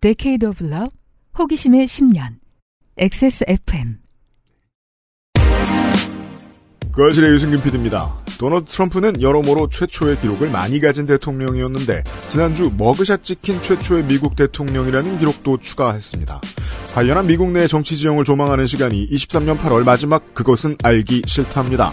데케이 a d e of 호기심의 10년, XSFM. 거실의 유승균 PD입니다. 도널 트럼프는 여러모로 최초의 기록을 많이 가진 대통령이었는데 지난주 머그샷 찍힌 최초의 미국 대통령이라는 기록도 추가했습니다. 관련한 미국 내 정치 지형을 조망하는 시간이 23년 8월 마지막 그것은 알기 싫답니다.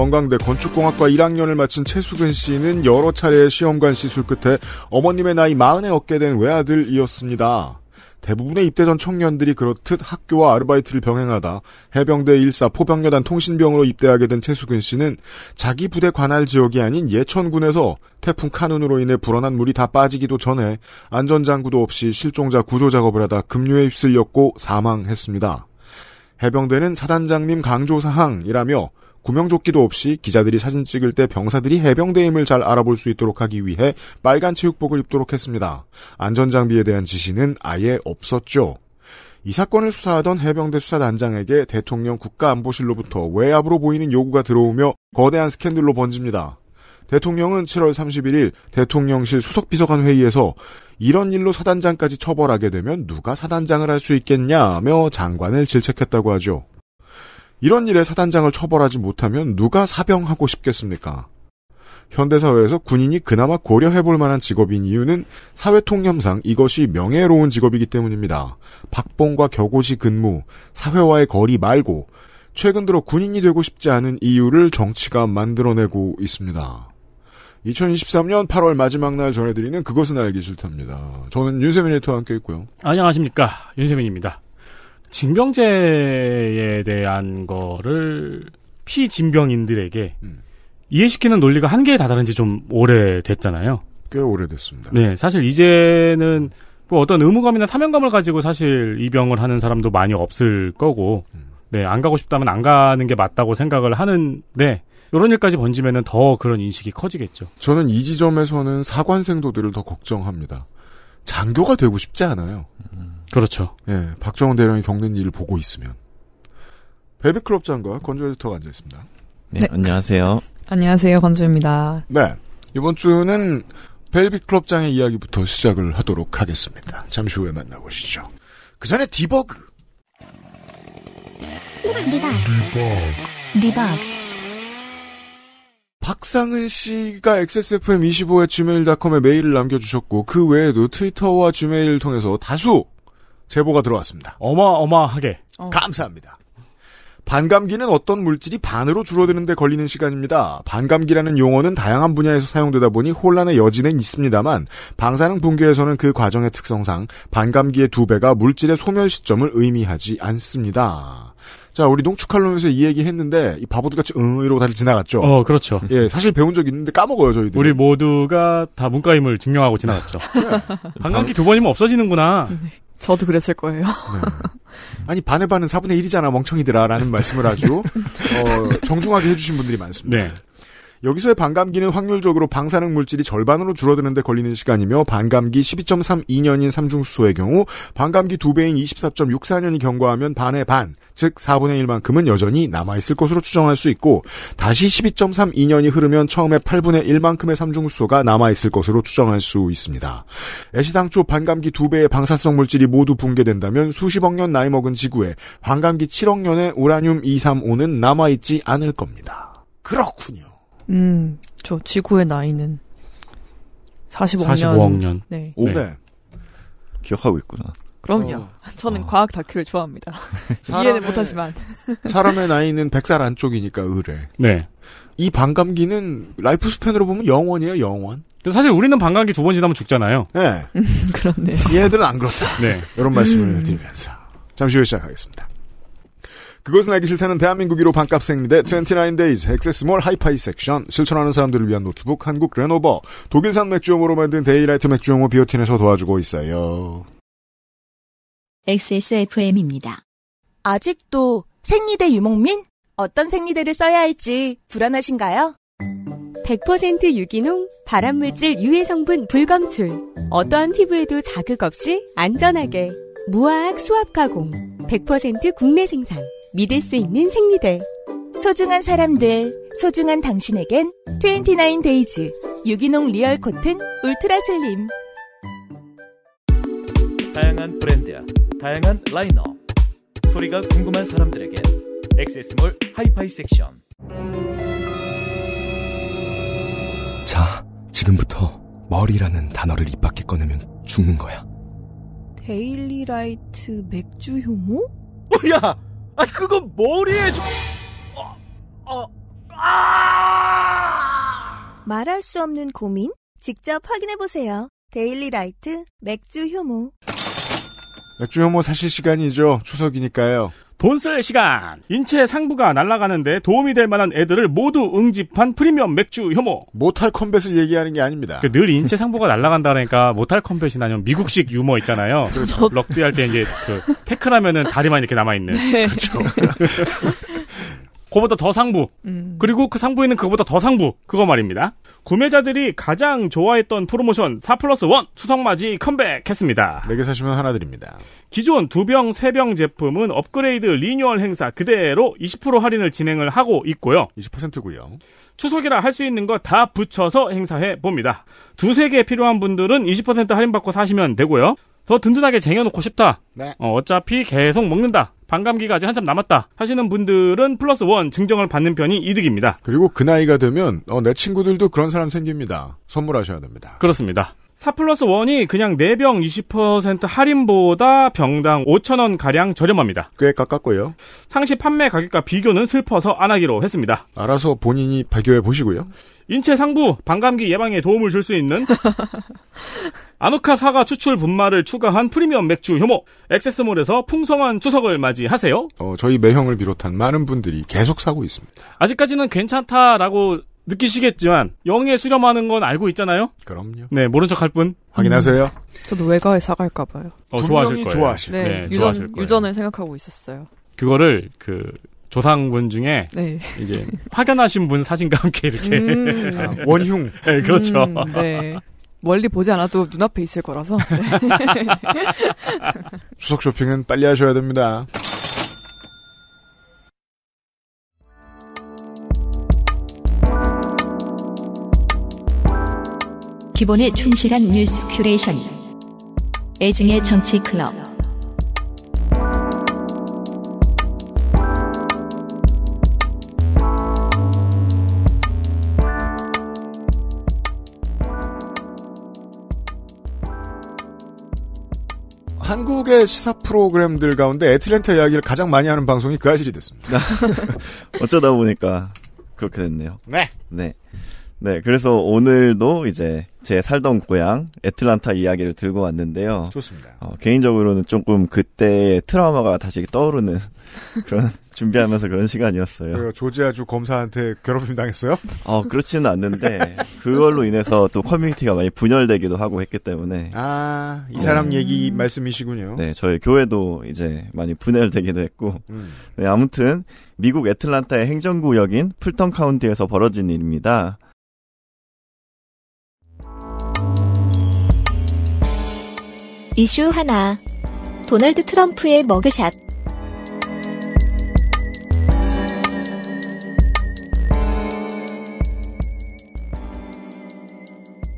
원광대 건축공학과 1학년을 마친 최수근 씨는 여러 차례의 시험관 시술 끝에 어머님의 나이 4 0에 얻게 된 외아들이었습니다. 대부분의 입대 전 청년들이 그렇듯 학교와 아르바이트를 병행하다 해병대 1사 포병여단 통신병으로 입대하게 된 최수근 씨는 자기 부대 관할 지역이 아닌 예천군에서 태풍 카눈으로 인해 불어난 물이 다 빠지기도 전에 안전장구도 없이 실종자 구조 작업을 하다 급류에 휩쓸렸고 사망했습니다. 해병대는 사단장님 강조사항이라며 구명조끼도 없이 기자들이 사진 찍을 때 병사들이 해병대임을 잘 알아볼 수 있도록 하기 위해 빨간 체육복을 입도록 했습니다. 안전장비에 대한 지시는 아예 없었죠. 이 사건을 수사하던 해병대 수사단장에게 대통령 국가안보실로부터 외압으로 보이는 요구가 들어오며 거대한 스캔들로 번집니다. 대통령은 7월 31일 대통령실 수석비서관 회의에서 이런 일로 사단장까지 처벌하게 되면 누가 사단장을 할 수 있겠냐며 장관을 질책했다고 하죠. 이런 일에 사단장을 처벌하지 못하면 누가 사병하고 싶겠습니까? 현대사회에서 군인이 그나마 고려해볼 만한 직업인 이유는 사회 통념상 이것이 명예로운 직업이기 때문입니다. 박봉과 격오시 근무, 사회와의 거리 말고 최근 들어 군인이 되고 싶지 않은 이유를 정치가 만들어내고 있습니다. 2023년 8월 마지막 날 전해드리는 그것은 알기 싫답니다. 저는 윤세민 리터와 함께 있고요. 안녕하십니까. 윤세민입니다. 징병제에 대한 거를 피진병인들에게 음. 이해시키는 논리가 한계에 다다른지 좀 오래됐잖아요. 꽤 오래됐습니다. 네, 사실 이제는 뭐 어떤 의무감이나 사명감을 가지고 사실 입영을 하는 사람도 많이 없을 거고, 음. 네, 안 가고 싶다면 안 가는 게 맞다고 생각을 하는데, 이런 일까지 번지면더 그런 인식이 커지겠죠. 저는 이 지점에서는 사관생도들을 더 걱정합니다. 장교가 되고 싶지 않아요. 그렇죠. 예, 박정훈 대령이 겪는 일을 보고 있으면. 베비클럽 장과 건조 에디터가 앉아 있습니다. 네, 네, 안녕하세요. 안녕하세요, 건조입니다. 네, 이번 주는 벨비클럽 장의 이야기부터 시작을 하도록 하겠습니다. 잠시 후에 만나보시죠. 그 전에 디버그. 디버그. 디버그. 디버그. 박상은 씨가 XSFM25의 gmail.com에 메일을 남겨주셨고 그 외에도 트위터와 g 메일을 통해서 다수 제보가 들어왔습니다. 어마어마하게 어. 감사합니다. 반감기는 어떤 물질이 반으로 줄어드는데 걸리는 시간입니다. 반감기라는 용어는 다양한 분야에서 사용되다 보니 혼란의 여지는 있습니다만 방사능 붕괴에서는 그 과정의 특성상 반감기의 두 배가 물질의 소멸 시점을 의미하지 않습니다. 자, 우리 농축칼럼에서 이 얘기 했는데, 이 바보들같이, 응, 이러고 다들 지나갔죠. 어, 그렇죠. 예, 사실 배운 적 있는데 까먹어요, 저희들. 우리 모두가 다 문과임을 증명하고 지나갔죠. 네. 관광기두 번이면 없어지는구나. 네. 저도 그랬을 거예요. 네. 아니, 반에 반은 4분의 1이잖아, 멍청이들아. 라는 말씀을 아주, 어, 정중하게 해주신 분들이 많습니다. 네. 여기서의 반감기는 확률적으로 방사능 물질이 절반으로 줄어드는데 걸리는 시간이며 반감기 12.32년인 삼중수소의 경우 반감기 2배인 24.64년이 경과하면 반의 반, 즉 4분의 1만큼은 여전히 남아있을 것으로 추정할 수 있고 다시 12.32년이 흐르면 처음에 8분의 1만큼의 삼중수소가 남아있을 것으로 추정할 수 있습니다. 애시당초 반감기 2배의 방사성 물질이 모두 붕괴된다면 수십억 년 나이 먹은 지구에 반감기 7억 년의 우라늄 235는 남아있지 않을 겁니다. 그렇군요. 음, 저 지구의 나이는 45억 45억 년. 년. 네. 네. 네. 기억하고 있구나. 그럼요. 어. 저는 어. 과학 다큐를 좋아합니다. 이해는 못하지만. 사람의 나이는 100살 안쪽이니까 의뢰. 네. 이 반감기는 라이프 스팬으로 보면 영원이에요, 영원. 사실 우리는 반감기 두 번 지나면 죽잖아요. 네. 그렇네요. 얘들은 안 그렇다. 네. 이런 말씀을 음. 드리면서 잠시 후에 시작하겠습니다. 그것은 알기 싫다는 대한민국 1로 반값 생리대 29days 액세스몰 하이파이 섹션 실천하는 사람들을 위한 노트북 한국 레노버 독일산 맥주용으로 만든 데이라이트 맥주용호 비오틴에서 도와주고 있어요. XSFM입니다. 아직도 생리대 유목민? 어떤 생리대를 써야 할지 불안하신가요? 100% 유기농, 발암물질 유해 성분 불검출. 어떠한 피부에도 자극 없이 안전하게 무화학 수압 가공. 100% 국내 생산. 믿을 수 있는 생리대. 소중한 사람들, 소중한 당신에겐 29데이즈 유기농 리얼 코튼 울트라 슬림. 다양한 브랜드야, 다양한 라인업. 소리가 궁금한 사람들에게 엑세스몰 하이파이 섹션. 자, 지금부터 머리라는 단어를 입 밖에 꺼내면 죽는 거야. 데일리라이트 맥주 효모? 야! 아 그건 머리에 좀... 어, 어, 아! 말할 수 없는 고민? 직접 확인해보세요. 데일리 라이트 맥주 효모 맥주 효모 사실 시간이죠. 추석이니까요. 돈쓸 시간. 인체 상부가 날아가는데 도움이 될 만한 애들을 모두 응집한 프리미엄 맥주 혐오. 모탈 컴뱃을 얘기하는 게 아닙니다. 그늘 인체 상부가 날아간다 그러니까 모탈 컴뱃이나 아니면 미국식 유머 있잖아요. 그렇죠. 럭비 할때 이제 그 태클하면은 다리만 이렇게 남아 있는. 네. 그렇죠. 그보다 더 상부. 음. 그리고 그 상부에 는 그거보다 더 상부. 그거 말입니다. 구매자들이 가장 좋아했던 프로모션 4 플러스 1 수성맞이 컴백했습니다. 4개 사시면 하나 드립니다. 기존 두 병 세 병 제품은 업그레이드 리뉴얼 행사 그대로 20% 할인을 진행을 하고 있고요. 20%고요. 추석이라 할 수 있는 거 다 붙여서 행사해 봅니다. 두 세 개 필요한 분들은 20% 할인받고 사시면 되고요. 더 든든하게 쟁여놓고 싶다. 네. 어, 어차피 계속 먹는다. 반감기가 한참 남았다 하시는 분들은 플러스 원 증정을 받는 편이 이득입니다. 그리고 그 나이가 되면 어, 내 친구들도 그런 사람 생깁니다. 선물하셔야 됩니다. 그렇습니다. 4 플러스 1이 그냥 4병 20% 할인보다 병당 5천원 가량 저렴합니다. 꽤 가깝고요. 상시 판매 가격과 비교는 슬퍼서 안 하기로 했습니다. 알아서 본인이 발견해 보시고요. 인체 상부, 방감기 예방에 도움을 줄 수 있는 아노카 사과 추출 분말을 추가한 프리미엄 맥주 효모 액세스몰에서 풍성한 추석을 맞이하세요. 어, 저희 매형을 비롯한 많은 분들이 계속 사고 있습니다. 아직까지는 괜찮다라고 느끼시겠지만 영에 수렴하는 건 알고 있잖아요. 그럼요. 네, 모른 척할 뿐. 확인하세요. 음. 저도 외과에 사갈까 봐요. 어, 좋아하실 거예요. 좋아하실. 네, 네, 유전, 좋아하실 거예요. 유전을 생각하고 있었어요. 그거를 그 조상분 중에 네. 이제 확연하신 분 사진과 함께 이렇게 음. 아, 원흉. 네, 그렇죠. 음, 네. 멀리 보지 않아도 눈앞에 있을 거라서. 네. 수석 쇼핑은 빨리 하셔야 됩니다. 기본에 충실한 뉴스 큐레이션. 애증의 정치 클럽. 한국의 시사 프로그램들 가운데 애틀랜타 이야기를 가장 많이 하는 방송이 그 아실이 됐습니다. 어쩌다 보니까 그렇게 됐네요. 네. 네. 네, 그래서 오늘도 이제 제 살던 고향 애틀란타 이야기를 들고 왔는데요. 좋습니다. 어, 개인적으로는 조금 그때의 트라우마가 다시 떠오르는 그런 준비하면서 그런 시간이었어요. 그 조지아주 검사한테 괴롭힘 당했어요? 어, 그렇지는 않는데 그걸로 인해서 또 커뮤니티가 많이 분열되기도 하고 했기 때문에 아, 이 사람 어, 얘기 말씀이시군요. 네, 저희 교회도 이제 많이 분열되기도 했고 음. 네, 아무튼 미국 애틀란타의 행정구역인 풀턴 카운티에서 벌어진 일입니다. 이슈 하나. 도널드 트럼프의 머그샷.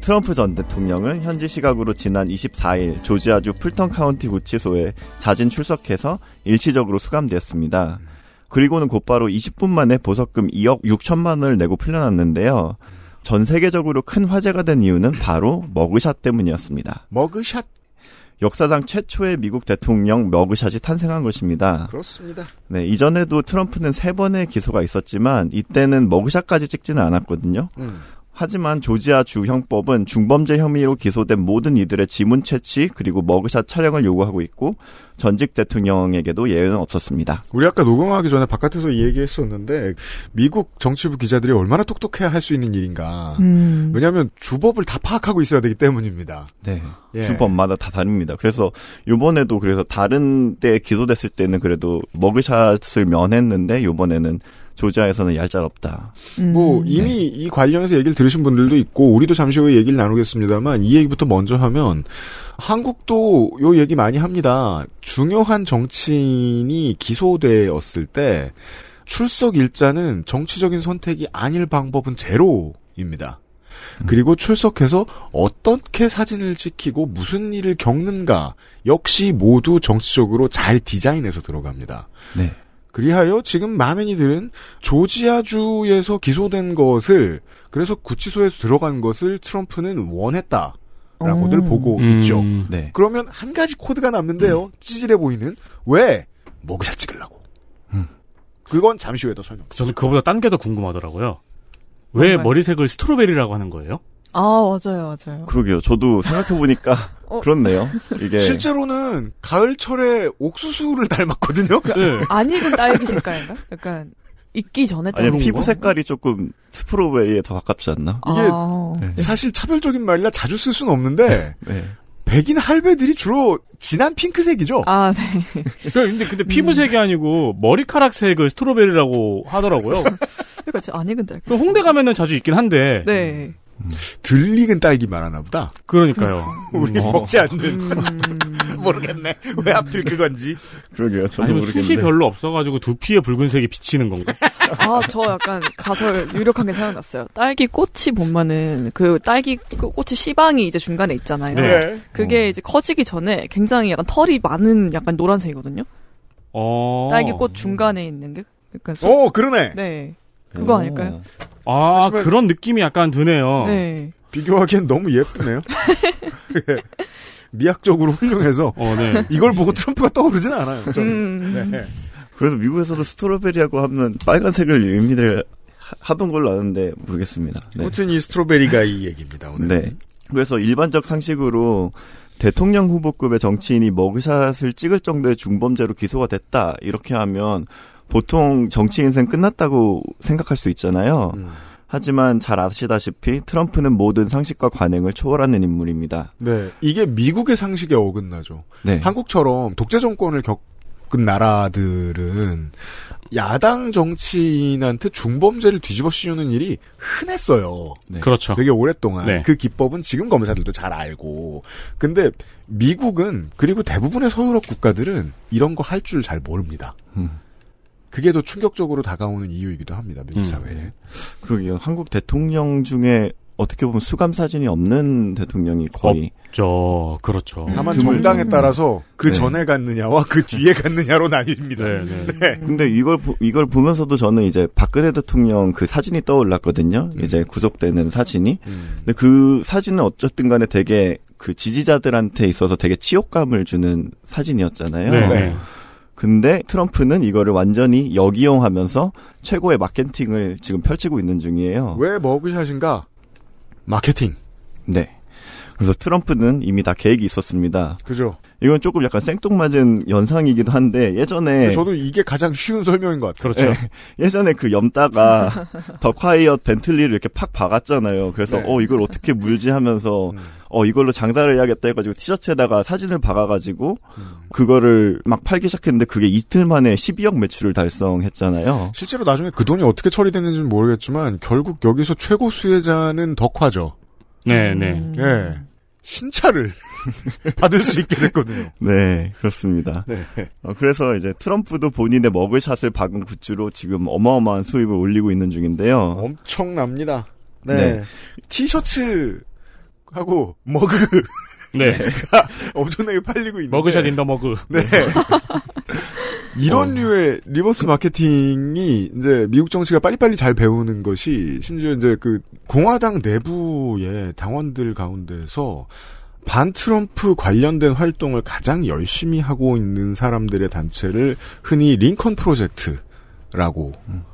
트럼프 전 대통령은 현지 시각으로 지난 24일 조지아주 풀턴 카운티 구치소에 자진 출석해서 일시적으로 수감되었습니다. 그리고는 곧바로 20분 만에 보석금 2억 6천만 원을 내고 풀려났는데요. 전 세계적으로 큰 화제가 된 이유는 바로 머그샷 때문이었습니다. 머그샷 역사상 최초의 미국 대통령 머그샷이 탄생한 것입니다. 그렇습니다. 네, 이전에도 트럼프는 세 번의 기소가 있었지만 이때는 머그샷까지 찍지는 않았거든요. 음. 하지만 조지아 주 형법은 중범죄 혐의로 기소된 모든 이들의 지문 채취 그리고 머그샷 촬영을 요구하고 있고 전직 대통령에게도 예외는 없었습니다. 우리 아까 녹음하기 전에 바깥에서 얘기했었는데 미국 정치부 기자들이 얼마나 똑똑해야 할 수 있는 일인가. 음. 왜냐하면 주법을 다 파악하고 있어야 되기 때문입니다. 네. 예. 주법마다 다 다릅니다. 그래서 이번에도 그래서 다른 데 기소됐을 때는 그래도 머그샷을 면했는데 이번에는 조지아에서는 얄짤없다. 뭐, 음. 뭐 이미 네. 이 관련해서 얘기를 들으신 분들도 있고 우리도 잠시 후에 얘기를 나누겠습니다만 이 얘기부터 먼저 하면 한국도 요 얘기 많이 합니다. 중요한 정치인이 기소되었을 때 출석 일자는 정치적인 선택이 아닐 방법은 제로입니다. 음. 그리고 출석해서 어떻게 사진을 찍히고 무슨 일을 겪는가 역시 모두 정치적으로 잘 디자인해서 들어갑니다. 네. 그리하여 지금 많은 이들은 조지아주에서 기소된 것을 그래서 구치소에 서 들어간 것을 트럼프는 원했다. 라고들 음. 보고 음. 있죠. 네. 그러면 한 가지 코드가 남는데요. 음. 찌질해 보이는 왜목샷 찍으려고. 음. 그건 잠시 후에 더 설명. 저는 그거보다 딴 게 더 궁금하더라고요. 왜 정말. 머리색을 스트로베리라고 하는 거예요? 아 맞아요 맞아요. 그러게요. 저도 생각해 보니까 어. 그렇네요. 이게 실제로는 가을철에 옥수수를 닮았거든요. 그러니까 네. 안 익은 딸기 색깔인가? 약간 익기 전에 아니 피부 색깔이 조금 스프로베리에 더 가깝지 않나? 이게 아. 네. 네. 사실 차별적인 말이라 자주 쓸 수는 없는데 네. 네. 백인 할배들이 주로 진한 핑크색이죠. 아, 네. 그러니까 근데 근데 피부색이 아니고 머리카락색을 스트로베리라고 하더라고요. 그러니까 안 익은 딸기. 홍대 가면은 자주 있긴 한데. 네. 들리긴 딸기 말하나 보다. 그러니까요. 우리 뭐. 먹지 않는. 음. 모르겠네. 왜 하필 그건지. 그러게요. 저도 아니면 모르겠네. 숱이 별로 없어가지고 두피에 붉은색이 비치는 건가? 아, 저 약간 가설 유력한 게 생각났어요. 딸기 꽃이 보면은 그 딸기 그 꽃이 씨방이 이제 중간에 있잖아요. 네. 그게 어. 이제 커지기 전에 굉장히 약간 털이 많은 약간 노란색이거든요. 어. 딸기 꽃 중간에 있는 게. 그러니까 소... 오, 그러네. 네. 그거 아닐까요? 아, 그런 느낌이 약간 드네요. 네. 비교하기엔 너무 예쁘네요. 예. 미학적으로 훌륭해서 어, 네. 이걸 보고 트럼프가 떠오르진 않아요. 음. 네. 그래서 미국에서도 스트로베리하고 하면 빨간색을 의미를 하던 걸로 아는데 모르겠습니다. 네. 아무튼 이 스트로베리가 이 얘기입니다. 오늘. 네. 그래서 일반적 상식으로 대통령 후보급의 정치인이 머그샷을 찍을 정도의 중범죄로 기소가 됐다 이렇게 하면 보통 정치 인생 끝났다고 생각할 수 있잖아요. 음. 하지만 잘 아시다시피 트럼프는 모든 상식과 관행을 초월하는 인물입니다. 네. 이게 미국의 상식에 어긋나죠. 네. 한국처럼 독재 정권을 겪은 나라들은 야당 정치인한테 중범죄를 뒤집어 씌우는 일이 흔했어요. 네. 그렇죠. 되게 오랫동안 네. 그 기법은 지금 검사들도 잘 알고. 근데 미국은 그리고 대부분의 서유럽 국가들은 이런 거 할 줄 잘 모릅니다. 음. 그게 더 충격적으로 다가오는 이유이기도 합니다. 미국 음. 사회에. 그러게요. 한국 대통령 중에 어떻게 보면 수감 사진이 없는 대통령이 거의 없죠. 그렇죠. 다만 음. 정당에 따라서 그 네. 전에 갔느냐와 그 뒤에 갔느냐로 나뉩니다. 네, 네. 네. 네. 근데 이걸 이걸 보면서도 저는 이제 박근혜 대통령 그 사진이 떠올랐거든요. 음. 이제 구속되는 사진이. 음. 근데 그 사진은 어쨌든 간에 되게 그 지지자들한테 있어서 되게 치욕감을 주는 사진이었잖아요. 네. 네. 네. 근데 트럼프는 이거를 완전히 역이용하면서 최고의 마케팅을 지금 펼치고 있는 중이에요. 왜 머그샷인가? 마케팅. 네. 그래서 트럼프는 이미 다 계획이 있었습니다. 그죠. 이건 조금 약간 생뚱맞은 연상이기도 한데 예전에 저도 이게 가장 쉬운 설명인 것 같아요. 그렇죠. 네. 예, 전에그 염따가 더 콰이엇 벤틀리를 이렇게 팍 박았잖아요. 그래서 네. 어 이걸 어떻게 물지 하면서 음. 어 이걸로 장사를 해야겠다 해가지고 티셔츠에다가 사진을 박아가지고 그거를 막 팔기 시작했는데 그게 이틀 만에 12억 매출을 달성했잖아요. 실제로 나중에 그 돈이 어떻게 처리됐는지는 모르겠지만 결국 여기서 최고 수혜자는 덕화죠. 네네. 음. 네. 신차를 받을 수 있게 됐거든요. 네, 그렇습니다. 네. 어, 그래서 이제 트럼프도 본인의 머글샷을 박은 굿즈로 지금 어마어마한 수입을 올리고 있는 중인데요. 엄청납니다. 네. 네. 티셔츠 하고 머그 네. 엄청나게 팔리고 있는 머그샷 인더 머그 네. 네. 이런 어. 류의 리버스 마케팅이 이제 미국 정치가 빨리빨리 잘 배우는 것이 심지어 이제 그 공화당 내부의 당원들 가운데서 반 트럼프 관련된 활동을 가장 열심히 하고 있는 사람들의 단체를 흔히 링컨 프로젝트라고 음.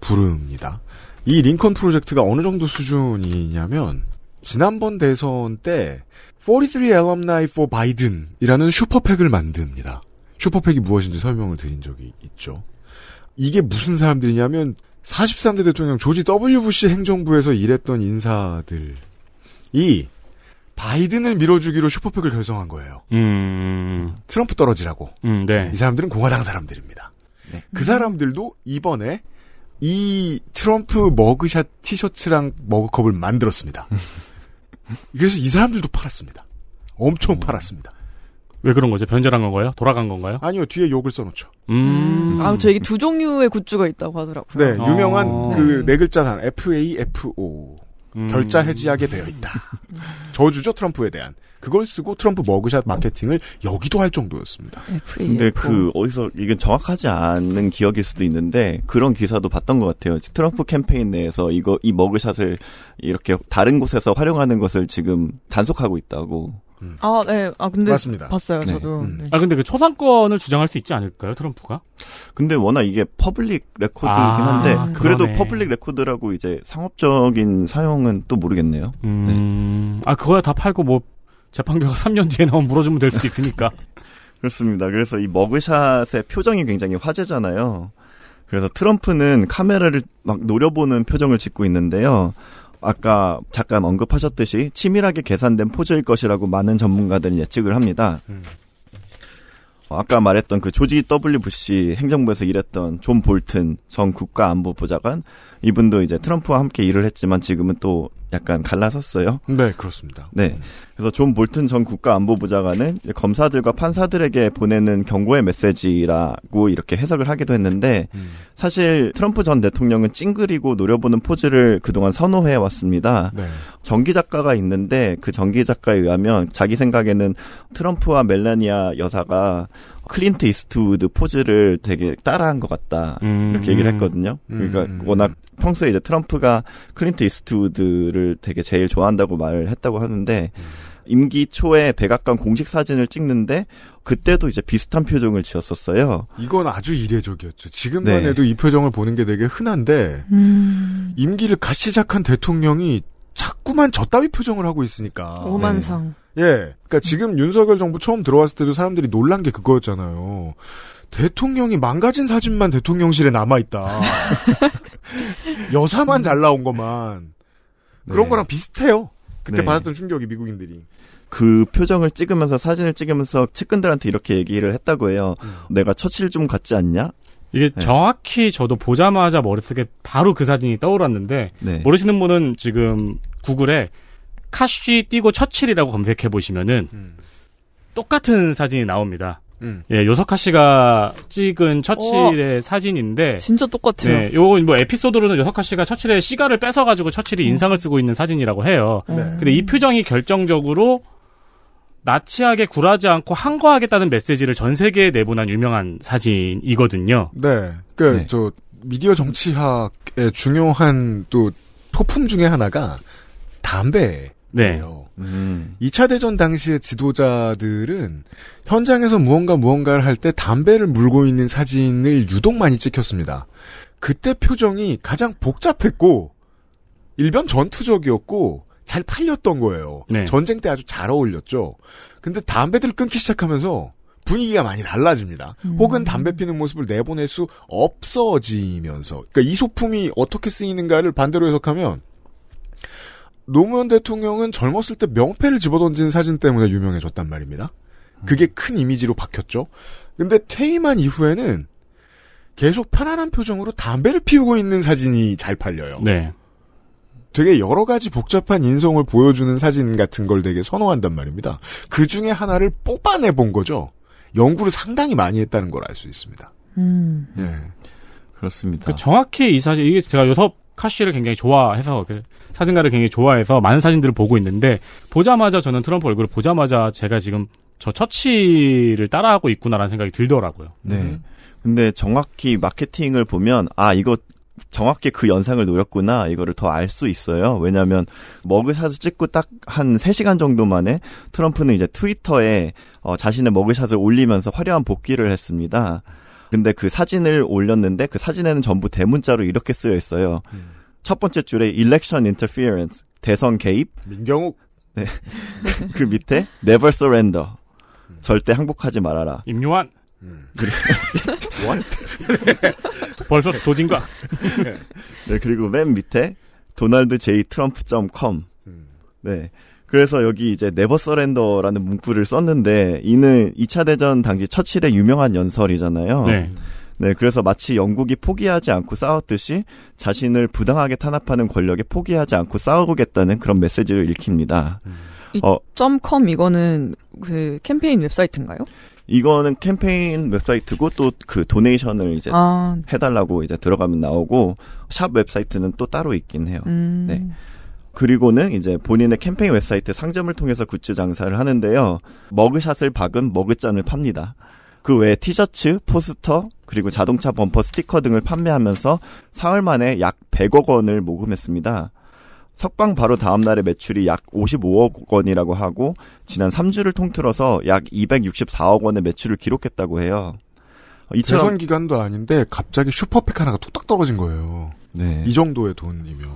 부릅니다. 이 링컨 프로젝트가 어느 정도 수준이냐면 지난번 대선 때 43 alumni for Biden이라는 슈퍼팩을 만듭니다. 슈퍼팩이 무엇인지 설명을 드린 적이 있죠. 이게 무슨 사람들이냐면 43대 대통령 조지 W 부시 행정부에서 일했던 인사들이 바이든을 밀어주기로 슈퍼팩을 결성한 거예요. 음... 트럼프 떨어지라고. 음, 네. 이 사람들은 공화당 사람들입니다. 네. 그 사람들도 이번에 이 트럼프 머그샷 티셔츠랑 머그컵을 만들었습니다. 그래서 이 사람들도 팔았습니다. 엄청 음. 팔았습니다. 왜 그런 거죠? 변절한 건가요? 돌아간 건가요? 아니요, 뒤에 욕을 써놓죠. 음. 음. 아, 저이게두 종류의 굿즈가 있다고 하더라고요. 네, 유명한 아. 어. 그네 글자 단 FAFO. 음. 결자 해지하게 되어 있다. 저주죠 트럼프에 대한. 그걸 쓰고 트럼프 머그샷 마케팅을 여기도 할 정도였습니다. 근데 그 어디서 이건 정확하지 않은 기억일 수도 있는데 그런 기사도 봤던 것 같아요. 트럼프 캠페인 내에서 이거 이 머그샷을 이렇게 다른 곳에서 활용하는 것을 지금 단속하고 있다고. 음. 아, 네. 아, 근데 맞습니다. 봤어요, 네. 저도. 음. 네. 아, 근데 그 초상권을 주장할 수 있지 않을까요, 트럼프가? 근데 워낙 이게 퍼블릭 레코드긴 이 아, 한데 아, 그래도 퍼블릭 레코드라고 이제 상업적인 사용은 또 모르겠네요. 음. 네. 아, 그거야 다 팔고 뭐 재판 결과 3년 뒤에 나오면 물어주면 될 수도 있으니까. 그렇습니다. 그래서 이 머그샷의 표정이 굉장히 화제잖아요. 그래서 트럼프는 카메라를 막 노려보는 표정을 짓고 있는데요. 아까 잠깐 언급하셨듯이 치밀하게 계산된 포즈일 것이라고 많은 전문가들은 예측을 합니다. 음. 아까 말했던 그 조지 W 부시 행정부에서 일했던 존 볼튼 전 국가안보보좌관 이분도 이제 트럼프와 함께 일을 했지만 지금은 또 약간 갈라섰어요. 네, 그렇습니다. 네. 그래서 존 볼튼 전 국가안보부장관은 검사들과 판사들에게 보내는 경고의 메시지라고 이렇게 해석을 하기도 했는데 음. 사실 트럼프 전 대통령은 찡그리고 노려보는 포즈를 그동안 선호해 왔습니다. 네. 전기 작가가 있는데 그 전기 작가에 의하면 자기 생각에는 트럼프와 멜라니아 여사가 클린트 이스트우드 포즈를 되게 따라한 것 같다 음. 이렇게 얘기를 음. 했거든요. 음. 그러니까 음. 워낙 평소에 이제 트럼프가 클린트 이스트우드를 되게 제일 좋아한다고 말을 했다고 하는데 음. 임기 초에 백악관 공식 사진을 찍는데 그때도 이제 비슷한 표정을 지었었어요. 이건 아주 이례적이었죠. 지금만 네. 해도 이 표정을 보는 게 되게 흔한데 음. 임기를 갓 시작한 대통령이 자꾸만 저 따위 표정을 하고 있으니까. 오만성 네. 예. 그러니까 지금 윤석열 정부 처음 들어왔을 때도 사람들이 놀란 게 그거였잖아요. 대통령이 망가진 사진만 대통령실에 남아있다. 여사만 잘 나온 것만. 그런 네. 거랑 비슷해요. 그때 네. 받았던 충격이 미국인들이. 그 표정을 찍으면서 사진을 찍으면서 측근들한테 이렇게 얘기를 했다고 해요. 음. 내가 처칠 좀 같지 않냐? 이게 네. 정확히 저도 보자마자 머릿속에 바로 그 사진이 떠올랐는데 네. 모르시는 분은 지금 구글에 카쉬 띄고 처칠이라고 검색해 보시면은 음. 똑같은 사진이 나옵니다. 음. 예, 요석하 씨가 찍은 처칠의 오. 어. 사진인데 진짜 똑같아요. 네, 요뭐 에피소드로는 요석하 씨가 처칠의 시가를 뺏어 가지고 처칠이 음. 인상을 쓰고 있는 사진이라고 해요. 네. 네. 근데 이 표정이 결정적으로 나치하게 굴하지 않고 항거하겠다는 메시지를 전 세계에 내보낸 유명한 사진이거든요. 네. 그저 네. 미디어 정치학의 중요한 또 소품 중에 하나가 담배예요. 네. 음. 2차 대전 당시의 지도자들은 현장에서 무언가 무언가를 할 때 담배를 물고 있는 사진을 유독 많이 찍혔습니다. 그때 표정이 가장 복잡했고 일변 전투적이었고 잘 팔렸던 거예요. 네. 전쟁 때 아주 잘 어울렸죠. 근데 담배들을 끊기 시작하면서 분위기가 많이 달라집니다. 음. 혹은 담배 피는 모습을 내보낼 수 없어지면서 그러니까 이 소품이 어떻게 쓰이는가를 반대로 해석하면 노무현 대통령은 젊었을 때 명패를 집어던진 사진 때문에 유명해졌단 말입니다. 그게 큰 이미지로 박혔죠. 근데 퇴임한 이후에는 계속 편안한 표정으로 담배를 피우고 있는 사진이 잘 팔려요. 네. 되게 여러 가지 복잡한 인성을 보여주는 사진 같은 걸 되게 선호한단 말입니다. 그 중에 하나를 뽑아내 본 거죠. 연구를 상당히 많이 했다는 걸 알 수 있습니다. 음. 예. 그 그렇습니다. 그 정확히 이 사진, 이게 제가 여섯 카시를 굉장히 좋아해서 그 사진가를 굉장히 좋아해서 많은 사진들을 보고 있는데 보자마자 저는 트럼프 얼굴을 보자마자 제가 지금 저 처치를 따라하고 있구나라는 생각이 들더라고요. 네. 음. 근데 정확히 마케팅을 보면 아 이거 정확히 그 연상을 노렸구나 이거를 더 알 수 있어요. 왜냐하면 머그샷을 찍고 딱 한 3시간 정도 만에 트럼프는 이제 트위터에 어, 자신의 머그샷을 올리면서 화려한 복귀를 했습니다. 근데 그 사진을 올렸는데 그 사진에는 전부 대문자로 이렇게 쓰여 있어요. 음. 첫 번째 줄에 election interference 대선 개입 민경욱 네. 그 밑에 never surrender 음. 절대 항복하지 말아라. 임요환 음. 네. 벌써 도진과. 네, 그리고 맨 밑에 d o n a l d j t r u m p c o m 네. 그래서 여기 이제 네버 서렌더라는 문구를 썼는데 이는 2차 대전 당시 처칠의 유명한 연설이잖아요. 네. 네, 그래서 마치 영국이 포기하지 않고 싸웠듯이 자신을 부당하게 탄압하는 권력에 포기하지 않고 싸우겠다는 그런 메시지를 읽힙니다. 음. 어, .com 이거는 그 캠페인 웹사이트인가요? 이거는 캠페인 웹사이트고 또 그 도네이션을 이제 아. 해달라고 이제 들어가면 나오고 샵 웹사이트는 또 따로 있긴 해요. 음. 네. 그리고는 이제 본인의 캠페인 웹사이트 상점을 통해서 굿즈 장사를 하는데요. 머그샷을 박은 머그잔을 팝니다. 그 외에 티셔츠, 포스터, 그리고 자동차 범퍼 스티커 등을 판매하면서 사흘 만에 약 100억 원을 모금했습니다. 석방 바로 다음 날의 매출이 약 55억 원이라고 하고 지난 3주를 통틀어서 약 264억 원의 매출을 기록했다고 해요. 이처럼 대선 기간도 아닌데 갑자기 슈퍼팩 하나가 뚝딱 떨어진 거예요. 네. 이 정도의 돈이면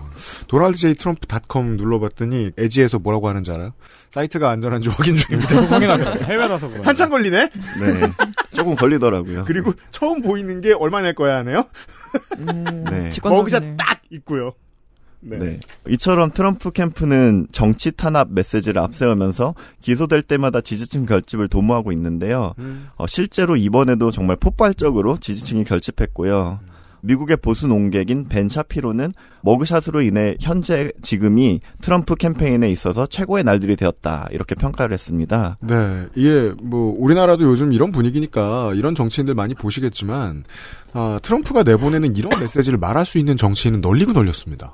도널드 제이 트럼프 닷컴 눌러봤더니 에지에서 뭐라고 하는지 알아요? 사이트가 안전한지 확인 중입니다. 해외라서 그만. 한참 걸리네. 네, 조금 걸리더라고요. 그리고 처음 보이는 게 얼마 낼 거야 하네요. 음, 네. 거기서 딱 있고요. 네. 네. 이처럼 트럼프 캠프는 정치 탄압 메시지를 앞세우면서 기소될 때마다 지지층 결집을 도모하고 있는데요. 음. 어, 실제로 이번에도 정말 폭발적으로 지지층이 결집했고요. 음. 미국의 보수 농객인 벤 샤피로는 머그샷으로 인해 현재 지금이 트럼프 캠페인에 있어서 최고의 날들이 되었다 이렇게 평가를 했습니다. 네, 이게 뭐 우리나라도 요즘 이런 분위기니까 이런 정치인들 많이 보시겠지만 아, 트럼프가 내보내는 이런 메시지를 말할 수 있는 정치인은 널리고 널렸습니다.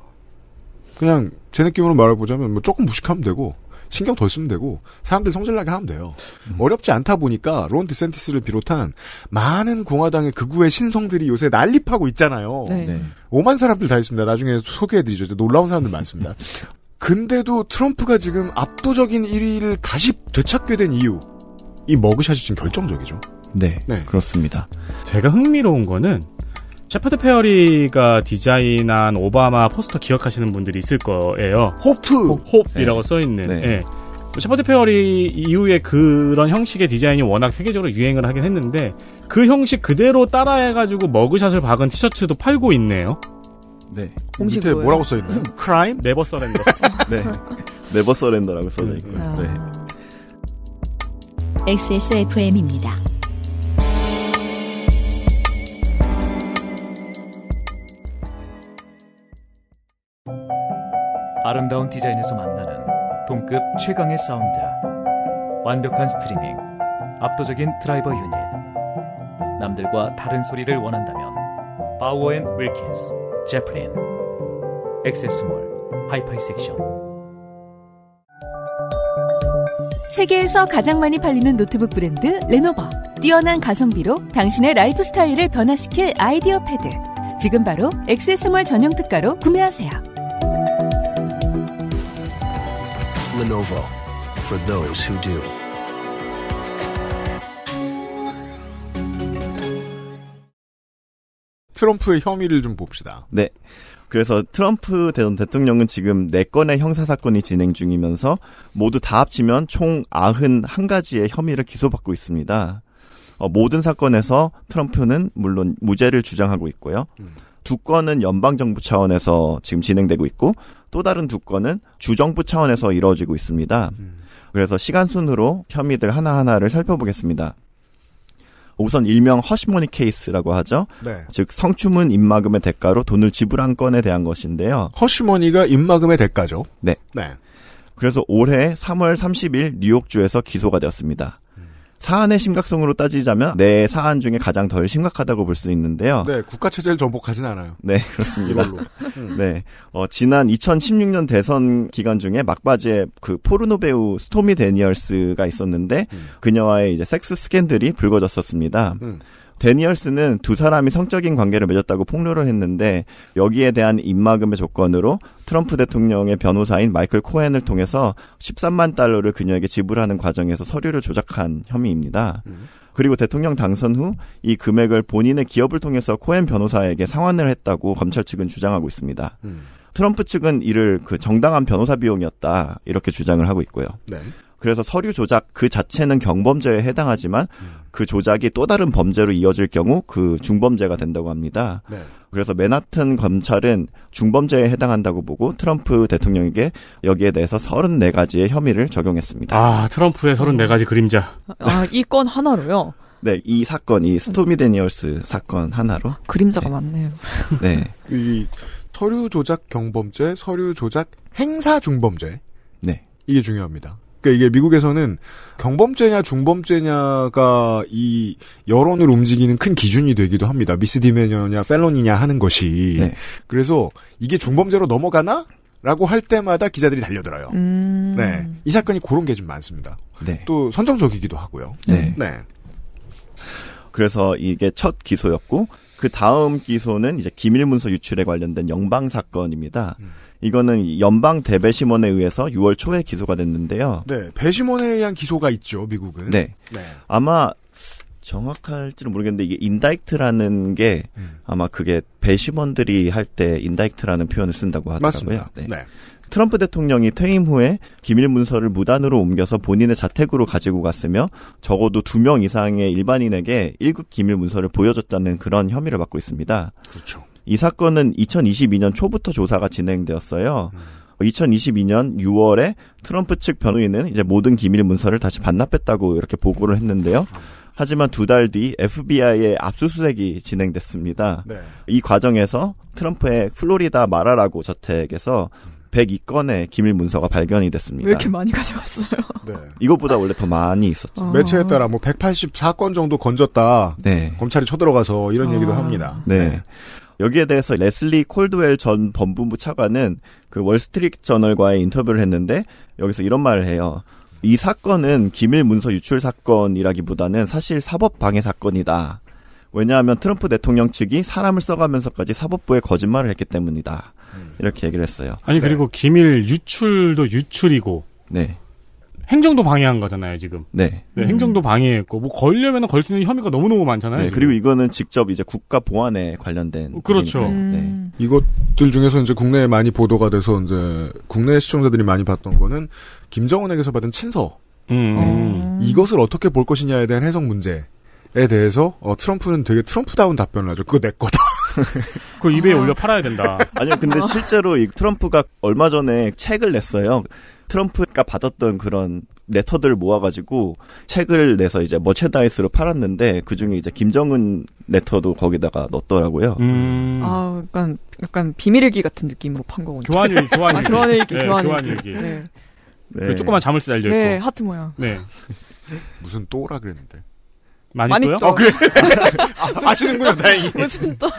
그냥 제 느낌으로 말해보자면 뭐 조금 무식하면 되고 신경 덜 쓰면 되고 사람들 성질나게 하면 돼요. 음. 어렵지 않다 보니까 론 디센티스를 비롯한 많은 공화당의 극우의 그 신성들이 요새 난립하고 있잖아요. 네. 네. 오만 사람들 다 있습니다. 나중에 소개해드리죠. 놀라운 사람들 많습니다. 근데도 트럼프가 지금 압도적인 1위를 다시 되찾게 된 이유 이 머그샷이 지금 결정적이죠. 네, 네, 그렇습니다. 제가 흥미로운 거는 셰퍼드 페어리가 디자인한 오바마 포스터 기억하시는 분들이 있을 거예요. 호프! 호, 프이라고 네. 써있는. 네. 네. 셰퍼드 페어리 이후에 그런 형식의 디자인이 워낙 세계적으로 유행을 하긴 했는데 그 형식 그대로 따라해가지고 머그샷을 박은 티셔츠도 팔고 있네요. 네. 밑에 뭐예요? 뭐라고 써있나요? 크라임? 네버 서렌더. 네. 네버 서렌더라고 써져 있고요. 네. XSFM입니다. 아. 네. 아름다운 디자인에서 만나는 동급 최강의 사운드 완벽한 스트리밍 압도적인 드라이버 유닛 남들과 다른 소리를 원한다면 바우어 앤 윌킨스 제프린 액세스몰 하이파이 섹션 세계에서 가장 많이 팔리는 노트북 브랜드 레노버 뛰어난 가성비로 당신의 라이프 스타일을 변화시킬 아이디어 패드 지금 바로 액세스몰 전용 특가로 구매하세요. Lenovo for those who do. 트럼프의 혐의를 좀 봅시다. 네. 그래서 트럼프 대통령은 지금 4건의 형사사건이 진행 중이면서 모두 다 합치면 총 91가지의 혐의를 기소받고 있습니다. 어, 모든 사건에서 트럼프는 물론 무죄를 주장하고 있고요. 음. 두 건은 연방 정부 차원에서 지금 진행되고 있고 또 다른 두 건은 주정부 차원에서 이루어지고 있습니다. 그래서 시간 순으로 혐의들 하나하나를 살펴보겠습니다. 우선 일명 허시모니 케이스라고 하죠. 네. 즉 성추문 입막음의 대가로 돈을 지불한 건에 대한 것인데요. 허시모니가 입막음의 대가죠. 네. 네. 그래서 올해 3월 30일 뉴욕주에서 기소가 되었습니다. 사안의 심각성으로 따지자면 네 사안 중에 가장 덜 심각하다고 볼 수 있는데요. 네, 국가 체제를 전복하진 않아요. 네, 그렇습니다. 음. 네, 어, 지난 2016년 대선 기간 중에 막바지에 그 포르노 배우 스토미 데니얼스가 있었는데 음. 그녀와의 이제 섹스 스캔들이 불거졌었습니다. 음. 데니얼스는 두 사람이 성적인 관계를 맺었다고 폭로를 했는데 여기에 대한 입막음의 조건으로 트럼프 대통령의 변호사인 마이클 코엔을 통해서 13만 달러를 그녀에게 지불하는 과정에서 서류를 조작한 혐의입니다. 그리고 대통령 당선 후 이 금액을 본인의 기업을 통해서 코엔 변호사에게 상환을 했다고 검찰 측은 주장하고 있습니다. 음. 트럼프 측은 이를 그 정당한 변호사 비용이었다 이렇게 주장을 하고 있고요. 네. 그래서 서류 조작 그 자체는 경범죄에 해당하지만 음. 그 조작이 또 다른 범죄로 이어질 경우 그 중범죄가 된다고 합니다. 네. 그래서 맨하튼 검찰은 중범죄에 해당한다고 보고 트럼프 대통령에게 여기에 대해서 34가지의 혐의를 적용했습니다. 아, 트럼프의 34가지 그림자. 아, 아 이건 하나로요? 네, 이 사건, 이 스토미 데니얼스 사건 하나로. 그림자가 네. 많네요. 네. 이 서류 조작 경범죄, 서류 조작 행사 중범죄. 네. 이게 중요합니다. 그러니까 이게 미국에서는 경범죄냐 중범죄냐가 이 여론을 움직이는 큰 기준이 되기도 합니다. 미스디메녀냐 펠론이냐 하는 것이. 네. 그래서 이게 중범죄로 넘어가나? 라고 할 때마다 기자들이 달려들어요. 음... 네. 이 사건이 그런 게 좀 많습니다. 네. 또 선정적이기도 하고요. 네. 네. 그래서 이게 첫 기소였고 그 다음 기소는 이제 기밀문서 유출에 관련된 영방 사건입니다. 음. 이거는 연방 대배심원에 의해서 6월 초에 기소가 됐는데요. 네, 배심원에 의한 기소가 있죠, 미국은. 네. 네. 아마 정확할지는 모르겠는데 이게 인다이트라는 게 음. 아마 그게 배심원들이 할 때 인다이트라는 표현을 쓴다고 하더라고요. 네. 네. 트럼프 대통령이 퇴임 후에 기밀 문서를 무단으로 옮겨서 본인의 자택으로 가지고 갔으며 적어도 두 명 이상의 일반인에게 1급 기밀 문서를 보여줬다는 그런 혐의를 받고 있습니다. 그렇죠. 이 사건은 2022년 초부터 조사가 진행되었어요. 음. 2022년 6월에 트럼프 측 변호인은 이제 모든 기밀 문서를 다시 반납했다고 이렇게 보고를 했는데요. 음. 하지만 두 달 뒤 FBI의 압수수색이 진행됐습니다. 네. 이 과정에서 트럼프의 플로리다 마라라고 저택에서 102건의 기밀 문서가 발견이 됐습니다. 왜 이렇게 많이 가져갔어요? 네. 이것보다 원래 더 많이 있었죠. 어. 매체에 따라 뭐 184건 정도 건졌다. 네. 검찰이 쳐들어가서 이런 어. 얘기도 합니다. 네. 네. 여기에 대해서 레슬리 콜드웰 전 법무부 차관은 그 월스트리트 저널과의 인터뷰를 했는데 여기서 이런 말을 해요. 이 사건은 기밀 문서 유출 사건이라기보다는 사실 사법 방해 사건이다. 왜냐하면 트럼프 대통령 측이 사람을 써가면서까지 사법부에 거짓말을 했기 때문이다. 음. 이렇게 얘기를 했어요. 아니 네. 그리고 네. 기밀 유출도 유출이고 네. 행정도 방해한 거잖아요, 지금. 네. 네 행정도 음. 방해했고, 뭐, 걸려면 걸수 있는 혐의가 너무너무 많잖아요. 네, 지금. 그리고 이거는 직접 이제 국가 보안에 관련된. 어, 그렇죠. 음. 네. 이것들 중에서 이제 국내에 많이 보도가 돼서 이제 국내 시청자들이 많이 봤던 거는 김정은에게서 받은 친서. 음. 음. 어. 이것을 어떻게 볼 것이냐에 대한 해석 문제에 대해서 어, 트럼프는 되게 트럼프다운 답변을 하죠. 그거 내 거다. 그거 입에 어. 올려 팔아야 된다. 아니 근데 실제로 이 트럼프가 얼마 전에 책을 냈어요. 트럼프가 받았던 그런 레터들을 모아가지고 책을 내서 이제 머체다이스로 뭐 팔았는데 그 중에 이제 김정은 레터도 거기다가 넣더라고요 음. 아, 약간 약간 비밀일기 같은 느낌으로 판 거군요. 교환일기, 교환일기, 아, 교환일기, 네, 교환일기. 네. 네. 그 조그만 자물쇠 달려 있고. 네, 하트 모양. 네. 무슨 또라 그랬는데. 많이, 많이 떠요? 어, 그 아, 아시는군요, 다행히. 무슨 떠요?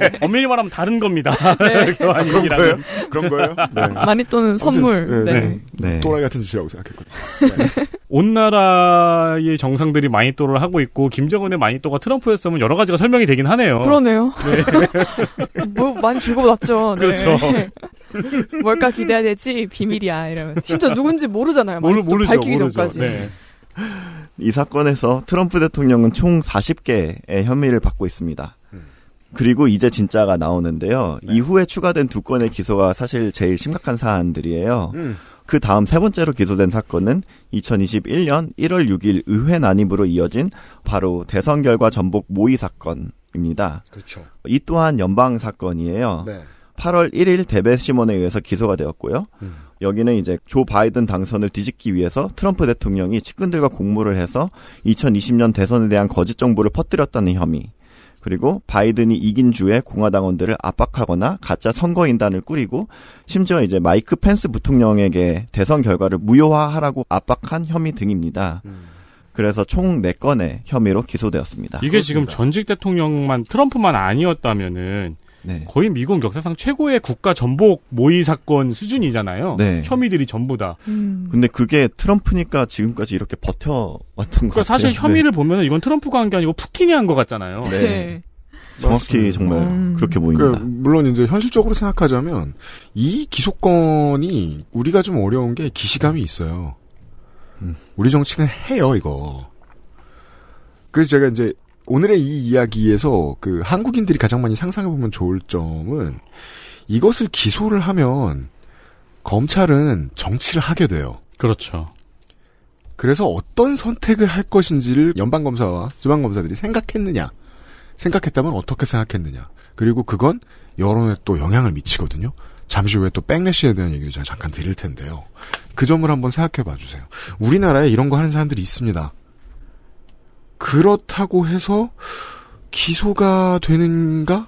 네. 엄밀히 말하면 다른 겁니다. 아, 네. 아, 그런 거예요? 그런 거예요? 네. 네. 많이 떠는 선물. 네 네. 네. 네. 또라이 같은 짓이라고 생각했거든요. 온 나라의 정상들이 많이 또를 하고 있고 김정은의 많이 또가 트럼프였으면 여러 가지가 설명이 되긴 하네요. 그러네요. 네. 뭐 많이 주고받죠. 그렇죠. 뭘까 기대해야 되지 비밀이야 이러면 진짜 누군지 모르잖아요. 모르 모르죠. 밝히기 모르죠. 전까지. 이 사건에서 트럼프 대통령은 총 40개의 혐의를 받고 있습니다. 음. 그리고 이제 진짜가 나오는데요. 네. 이후에 추가된 두 건의 기소가 사실 제일 심각한 사안들이에요. 음. 그 다음 세 번째로 기소된 사건은 2021년 1월 6일 의회 난임으로 이어진 바로 대선 결과 전복 모의 사건입니다. 그렇죠. 이 또한 연방 사건이에요. 네. 8월 1일 대배 심원에 의해서 기소가 되었고요. 음. 여기는 이제 조 바이든 당선을 뒤집기 위해서 트럼프 대통령이 측근들과 공모를 해서 2020년 대선에 대한 거짓 정보를 퍼뜨렸다는 혐의. 그리고 바이든이 이긴 주에 공화당원들을 압박하거나 가짜 선거인단을 꾸리고 심지어 이제 마이크 펜스 부통령에게 대선 결과를 무효화하라고 압박한 혐의 등입니다. 그래서 총 4건의 혐의로 기소되었습니다. 이게 그렇습니다. 지금 전직 대통령만 트럼프만 아니었다면은 네. 거의 미국 역사상 최고의 국가 전복 모의 사건 수준이잖아요. 네. 혐의들이 전부 다. 음. 근데 그게 트럼프니까 지금까지 이렇게 버텨왔던 거예 그러니까 사실 혐의를 네. 보면 이건 트럼프가 한 게 아니고 푸틴이 한 것 같잖아요. 네. 네. 정확히 정말 음. 그렇게 그 보입니다. 그러니까 물론 이제 현실적으로 생각하자면 이 기소권이 우리가 좀 어려운 게 기시감이 있어요. 음. 우리 정치는 해요 이거. 그래서 제가 이제 오늘의 이 이야기에서 그 한국인들이 가장 많이 상상해보면 좋을 점은 이것을 기소를 하면 검찰은 정치를 하게 돼요. 그렇죠. 그래서 어떤 선택을 할 것인지를 연방검사와 지방검사들이 생각했느냐, 생각했다면 어떻게 생각했느냐, 그리고 그건 여론에 또 영향을 미치거든요. 잠시 후에 또 백래시에 대한 얘기를 제가 잠깐 드릴 텐데요. 그 점을 한번 생각해 봐 주세요. 우리나라에 이런 거 하는 사람들이 있습니다. 그렇다고 해서 기소가 되는가?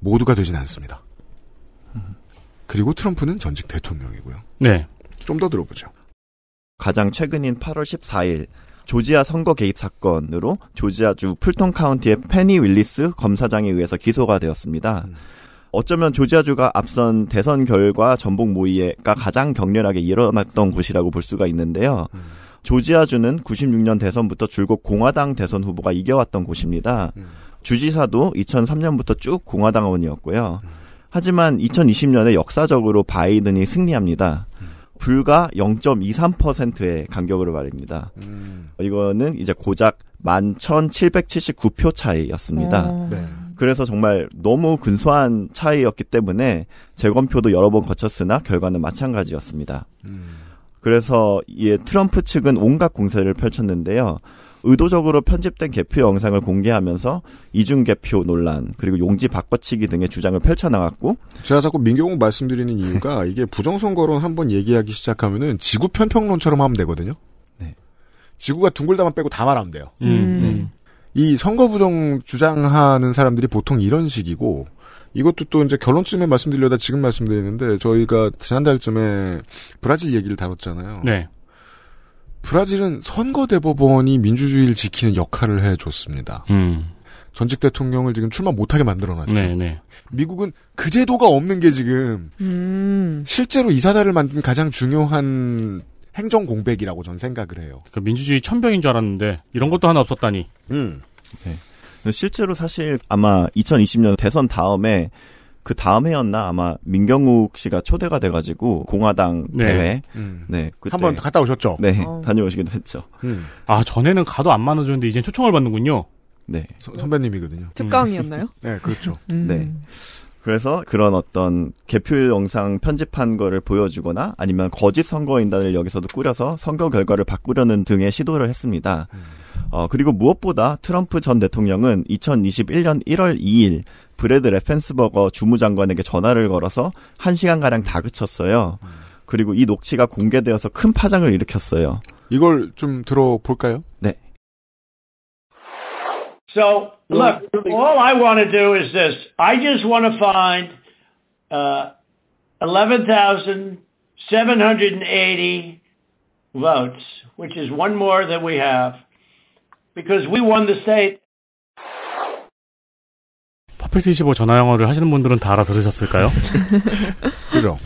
모두가 되진 않습니다. 그리고 트럼프는 전직 대통령이고요. 네. 좀 더 들어보죠. 가장 최근인 8월 14일 조지아 선거 개입 사건으로 조지아주 풀턴 카운티의 페니 윌리스 검사장에 의해서 기소가 되었습니다. 음. 어쩌면 조지아주가 앞선 대선 결과 전복 모의가 가장 격렬하게 일어났던 곳이라고 볼 수가 있는데요. 음. 조지아주는 96년 대선부터 줄곧 공화당 대선 후보가 이겨왔던 곳입니다. 음. 주지사도 2003년부터 쭉 공화당 의원이었고요. 하지만 2020년에 역사적으로 바이든이 승리합니다. 불과 0.23%의 간격으로 말입니다. 음. 이거는 이제 고작 11,779표 차이였습니다. 네. 그래서 정말 너무 근소한 차이였기 때문에 재검표도 여러 번 거쳤으나 결과는 마찬가지였습니다. 음. 그래서 이에 트럼프 측은 온갖 공세를 펼쳤는데요. 의도적으로 편집된 개표 영상을 공개하면서 이중 개표 논란 그리고 용지 바꿔치기 등의 주장을 펼쳐나갔고 제가 자꾸 민경욱 말씀드리는 이유가 네. 이게 부정선거론 한번 얘기하기 시작하면은 지구 편평론처럼 하면 되거든요. 네. 지구가 둥글다만 빼고 다 말하면 돼요. 음. 음. 이 선거 부정 주장하는 사람들이 보통 이런 식이고 이것도 또 이제 결론쯤에 말씀드리려다 지금 말씀드리는데 저희가 지난달쯤에 브라질 얘기를 다뤘잖아요. 네. 브라질은 선거 대법원이 민주주의를 지키는 역할을 해줬습니다. 음. 전직 대통령을 지금 출마 못하게 만들어놨죠. 네네. 네. 미국은 그 제도가 없는 게 지금 음. 실제로 이사다를 만든 가장 중요한 행정 공백이라고 전 생각을 해요. 그러니까 민주주의 천병인 줄 알았는데 이런 것도 하나 없었다니. 음. 네. 실제로 사실 아마 2020년 대선 다음에 그 다음 해였나 아마 민경욱 씨가 초대가 돼가지고 공화당 네. 대회 음. 네 한번 갔다 오셨죠? 네 어. 다녀오시기도 했죠. 음. 아 전에는 가도 안많아졌는데 이제 초청을 받는군요. 네 서, 선배님이거든요. 음. 특강이었나요? 네 그렇죠. 음. 네 그래서 그런 어떤 개표 영상 편집한 거를 보여주거나 아니면 거짓 선거인단을 여기서도 꾸려서 선거 결과를 바꾸려는 등의 시도를 했습니다. 음. 어, 그리고 무엇보다 트럼프 전 대통령은 2021년 1월 2일 브래드 레펜스버거 주무장관에게 전화를 걸어서 1시간가량 다그쳤어요. 그리고 이 녹취가 공개되어서 큰 파장을 일으켰어요. 이걸 좀 들어볼까요? 네. So, look, all I want to do is this. I just want to find uh, 11,780 votes, which is one more than we have. because we won the state. 퍼펙트 25 전화 영어를 하시는 분들은 다 알아들으셨을까요? 그죠.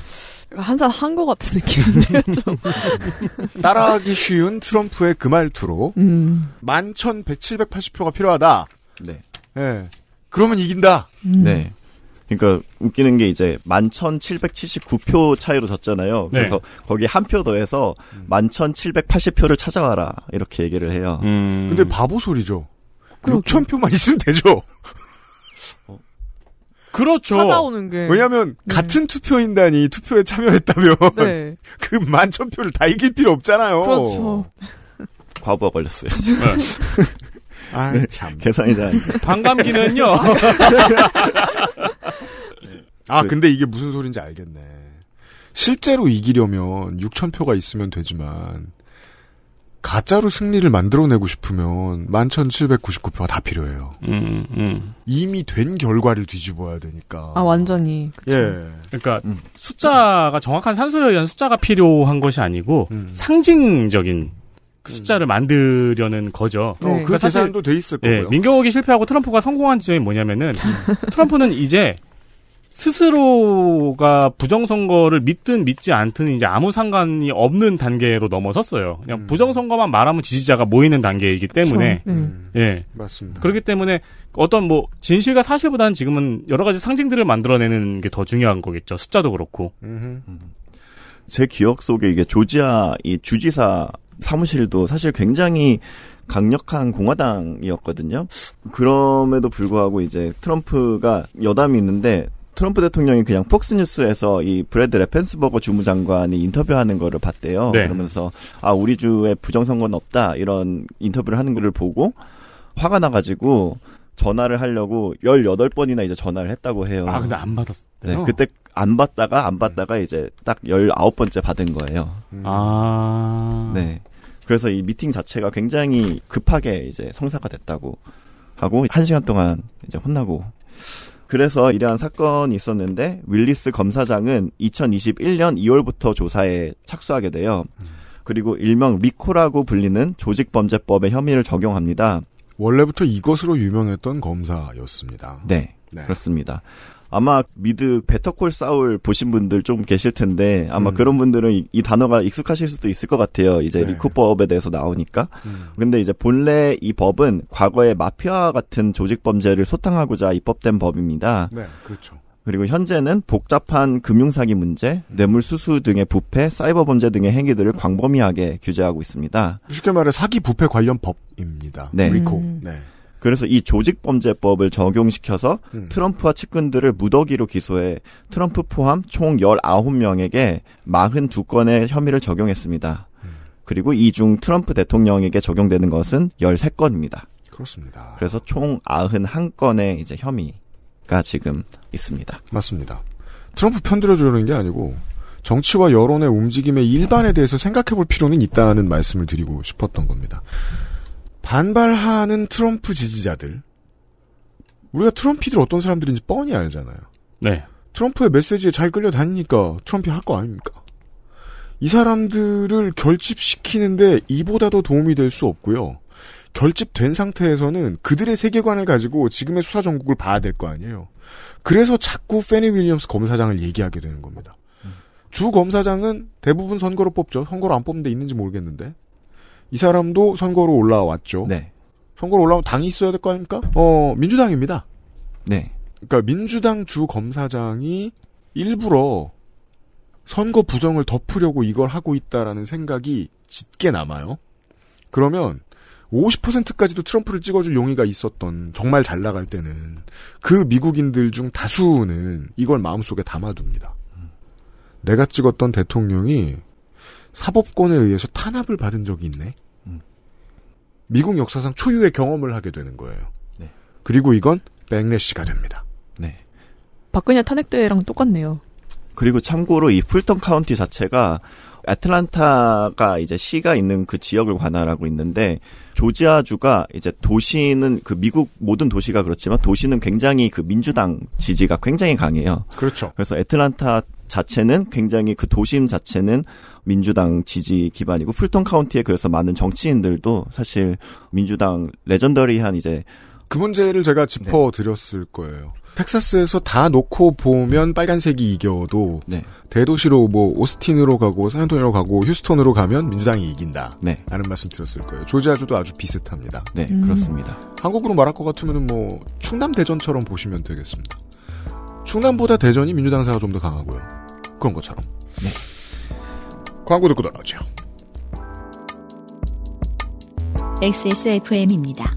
한잔 한것 같은 느낌인데요, 좀. 따라하기 쉬운 트럼프의 그 말투로, 음. 11,780표가 필요하다. 네. 예. 네. 그러면 이긴다. 음. 네. 그러니까 웃기는 게 이제 11,779표 차이로 졌잖아요. 네. 그래서 거기 한 표 더해서 11,780표를 찾아와라 이렇게 얘기를 해요. 음... 근데 바보 소리죠. 6 0 0표만 있으면 되죠. 어. 그렇죠. 찾아오는 게. 왜냐면, 네. 같은 투표인단이 투표에 참여했다면, 네. 그 만천표를 다 이길 필요 없잖아요. 그렇죠. 과부하 걸렸어요. 아, 네. 참. 계산이 잘. 반감기는요. 네. 아, 네. 근데 이게 무슨 소린지 알겠네. 실제로 이기려면 6천표가 있으면 되지만 가짜로 승리를 만들어내고 싶으면 11,799표가 다 필요해요. 음, 음. 이미 된 결과를 뒤집어야 되니까. 아, 완전히. 그쵸. 예. 그러니까 음. 숫자가 정확한 산술에 의한 숫자가 필요한 것이 아니고 음. 상징적인 그 숫자를 만들려는 거죠. 네. 그러니까 그 계산도 돼 있을 예, 거고요. 네, 민경욱이 실패하고 트럼프가 성공한 지점이 뭐냐면은 트럼프는 이제 스스로가 부정선거를 믿든 믿지 않든 이제 아무 상관이 없는 단계로 넘어섰어요. 그냥 음. 부정선거만 말하면 지지자가 모이는 단계이기 때문에. 그 음. 예. 맞습니다. 그렇기 때문에 어떤 뭐 진실과 사실보다는 지금은 여러 가지 상징들을 만들어내는 게 더 중요한 거겠죠. 숫자도 그렇고. 음제 음. 기억 속에 이게 조지아 이 주지사 사무실도 사실 굉장히 강력한 공화당이었거든요. 그럼에도 불구하고 이제 트럼프가 여담이 있는데 트럼프 대통령이 그냥 폭스뉴스에서 이 브래드 레펜스버거 주무장관이 인터뷰하는 거를 봤대요. 네. 그러면서 아 우리 주에 부정선거는 없다 이런 인터뷰를 하는 거를 보고 화가 나가지고 전화를 하려고 18번이나 이제 전화를 했다고 해요. 아, 근데 안 받았어요? 네, 그때 안 받다가 안 받다가 네. 이제 딱 19번째 받은 거예요. 음. 아. 네. 그래서 이 미팅 자체가 굉장히 급하게 이제 성사가 됐다고 하고 한 시간 동안 이제 혼나고 그래서 이러한 사건이 있었는데 윌리스 검사장은 2021년 2월부터 조사에 착수하게 돼요. 그리고 일명 리코라고 불리는 조직범죄법의 혐의를 적용합니다. 원래부터 이것으로 유명했던 검사였습니다. 네, 네. 그렇습니다. 아마 미드 베터콜 사울 보신 분들 좀 계실 텐데 아마 음. 그런 분들은 이, 이, 단어가 익숙하실 수도 있을 것 같아요. 이제 네. 리코법에 대해서 나오니까. 음. 근데 이제 본래 이 법은 과거의 마피아 같은 조직 범죄를 소탕하고자 입법된 법입니다. 네, 그렇죠. 그리고 현재는 복잡한 금융사기 문제, 뇌물수수 등의 부패, 사이버 범죄 등의 행위들을 광범위하게 규제하고 있습니다. 쉽게 말해 사기 부패 관련 법입니다. 네. 리코. 음. 네. 그래서 이 조직범죄법을 적용시켜서 음. 트럼프와 측근들을 무더기로 기소해 트럼프 포함 총 19명에게 42건의 혐의를 적용했습니다. 음. 그리고 이 중 트럼프 대통령에게 적용되는 것은 13건입니다. 그렇습니다. 그래서 총 91건의 이제 혐의 가 지금 있습니다. 맞습니다. 트럼프 편들어주려는 게 아니고 정치와 여론의 움직임의 일반에 대해서 생각해 볼 필요는 있다는 말씀을 드리고 싶었던 겁니다. 반발하는 트럼프 지지자들. 우리가 트럼피들 어떤 사람들인지 뻔히 알잖아요. 네. 트럼프의 메시지에 잘 끌려다니니까 트럼피 할 거 아닙니까? 이 사람들을 결집시키는데 이보다도 도움이 될 수 없고요. 결집된 상태에서는 그들의 세계관을 가지고 지금의 수사 정국을 봐야 될 거 아니에요. 그래서 자꾸 페니 윌리엄스 검사장을 얘기하게 되는 겁니다. 주 검사장은 대부분 선거로 뽑죠. 선거로 안 뽑는 데 있는지 모르겠는데. 이 사람도 선거로 올라왔죠. 네. 선거로 올라오면 당이 있어야 될 거 아닙니까? 어, 민주당입니다. 네. 그러니까 민주당 주 검사장이 일부러 선거 부정을 덮으려고 이걸 하고 있다라는 생각이 짙게 남아요. 그러면 50%까지도 트럼프를 찍어줄 용의가 있었던 정말 잘 나갈 때는 그 미국인들 중 다수는 이걸 마음속에 담아둡니다. 내가 찍었던 대통령이 사법권에 의해서 탄압을 받은 적이 있네. 음. 미국 역사상 초유의 경험을 하게 되는 거예요. 네. 그리고 이건 백래시가 됩니다. 네. 박근혜 탄핵 때랑 똑같네요. 그리고 참고로 이 풀턴 카운티 자체가 애틀란타가 이제 시가 있는 그 지역을 관할하고 있는데 조지아주가 이제 도시는 그 미국 모든 도시가 그렇지만 도시는 굉장히 그 민주당 지지가 굉장히 강해요. 그렇죠. 그래서 애틀란타 자체는 굉장히 그 도심 자체는 민주당 지지 기반이고 풀턴 카운티에 그래서 많은 정치인들도 사실 민주당 레전더리한 이제 그 문제를 제가 짚어드렸을 거예요. 텍사스에서 다 놓고 보면 빨간색이 이겨도 네. 대도시로 뭐 오스틴으로 가고 산토니로 가고 휴스턴으로 가면 민주당이 이긴다. 네. 라는 말씀 드렸을 거예요. 조지아주도 아주 비슷합니다. 네, 음. 그렇습니다. 한국으로 말할 것 같으면 뭐 충남 대전처럼 보시면 되겠습니다. 충남보다 대전이 민주당 사가 좀 더 강하고요. 그런 것처럼. 네. 광고 듣고 돌아오죠. XSFM입니다.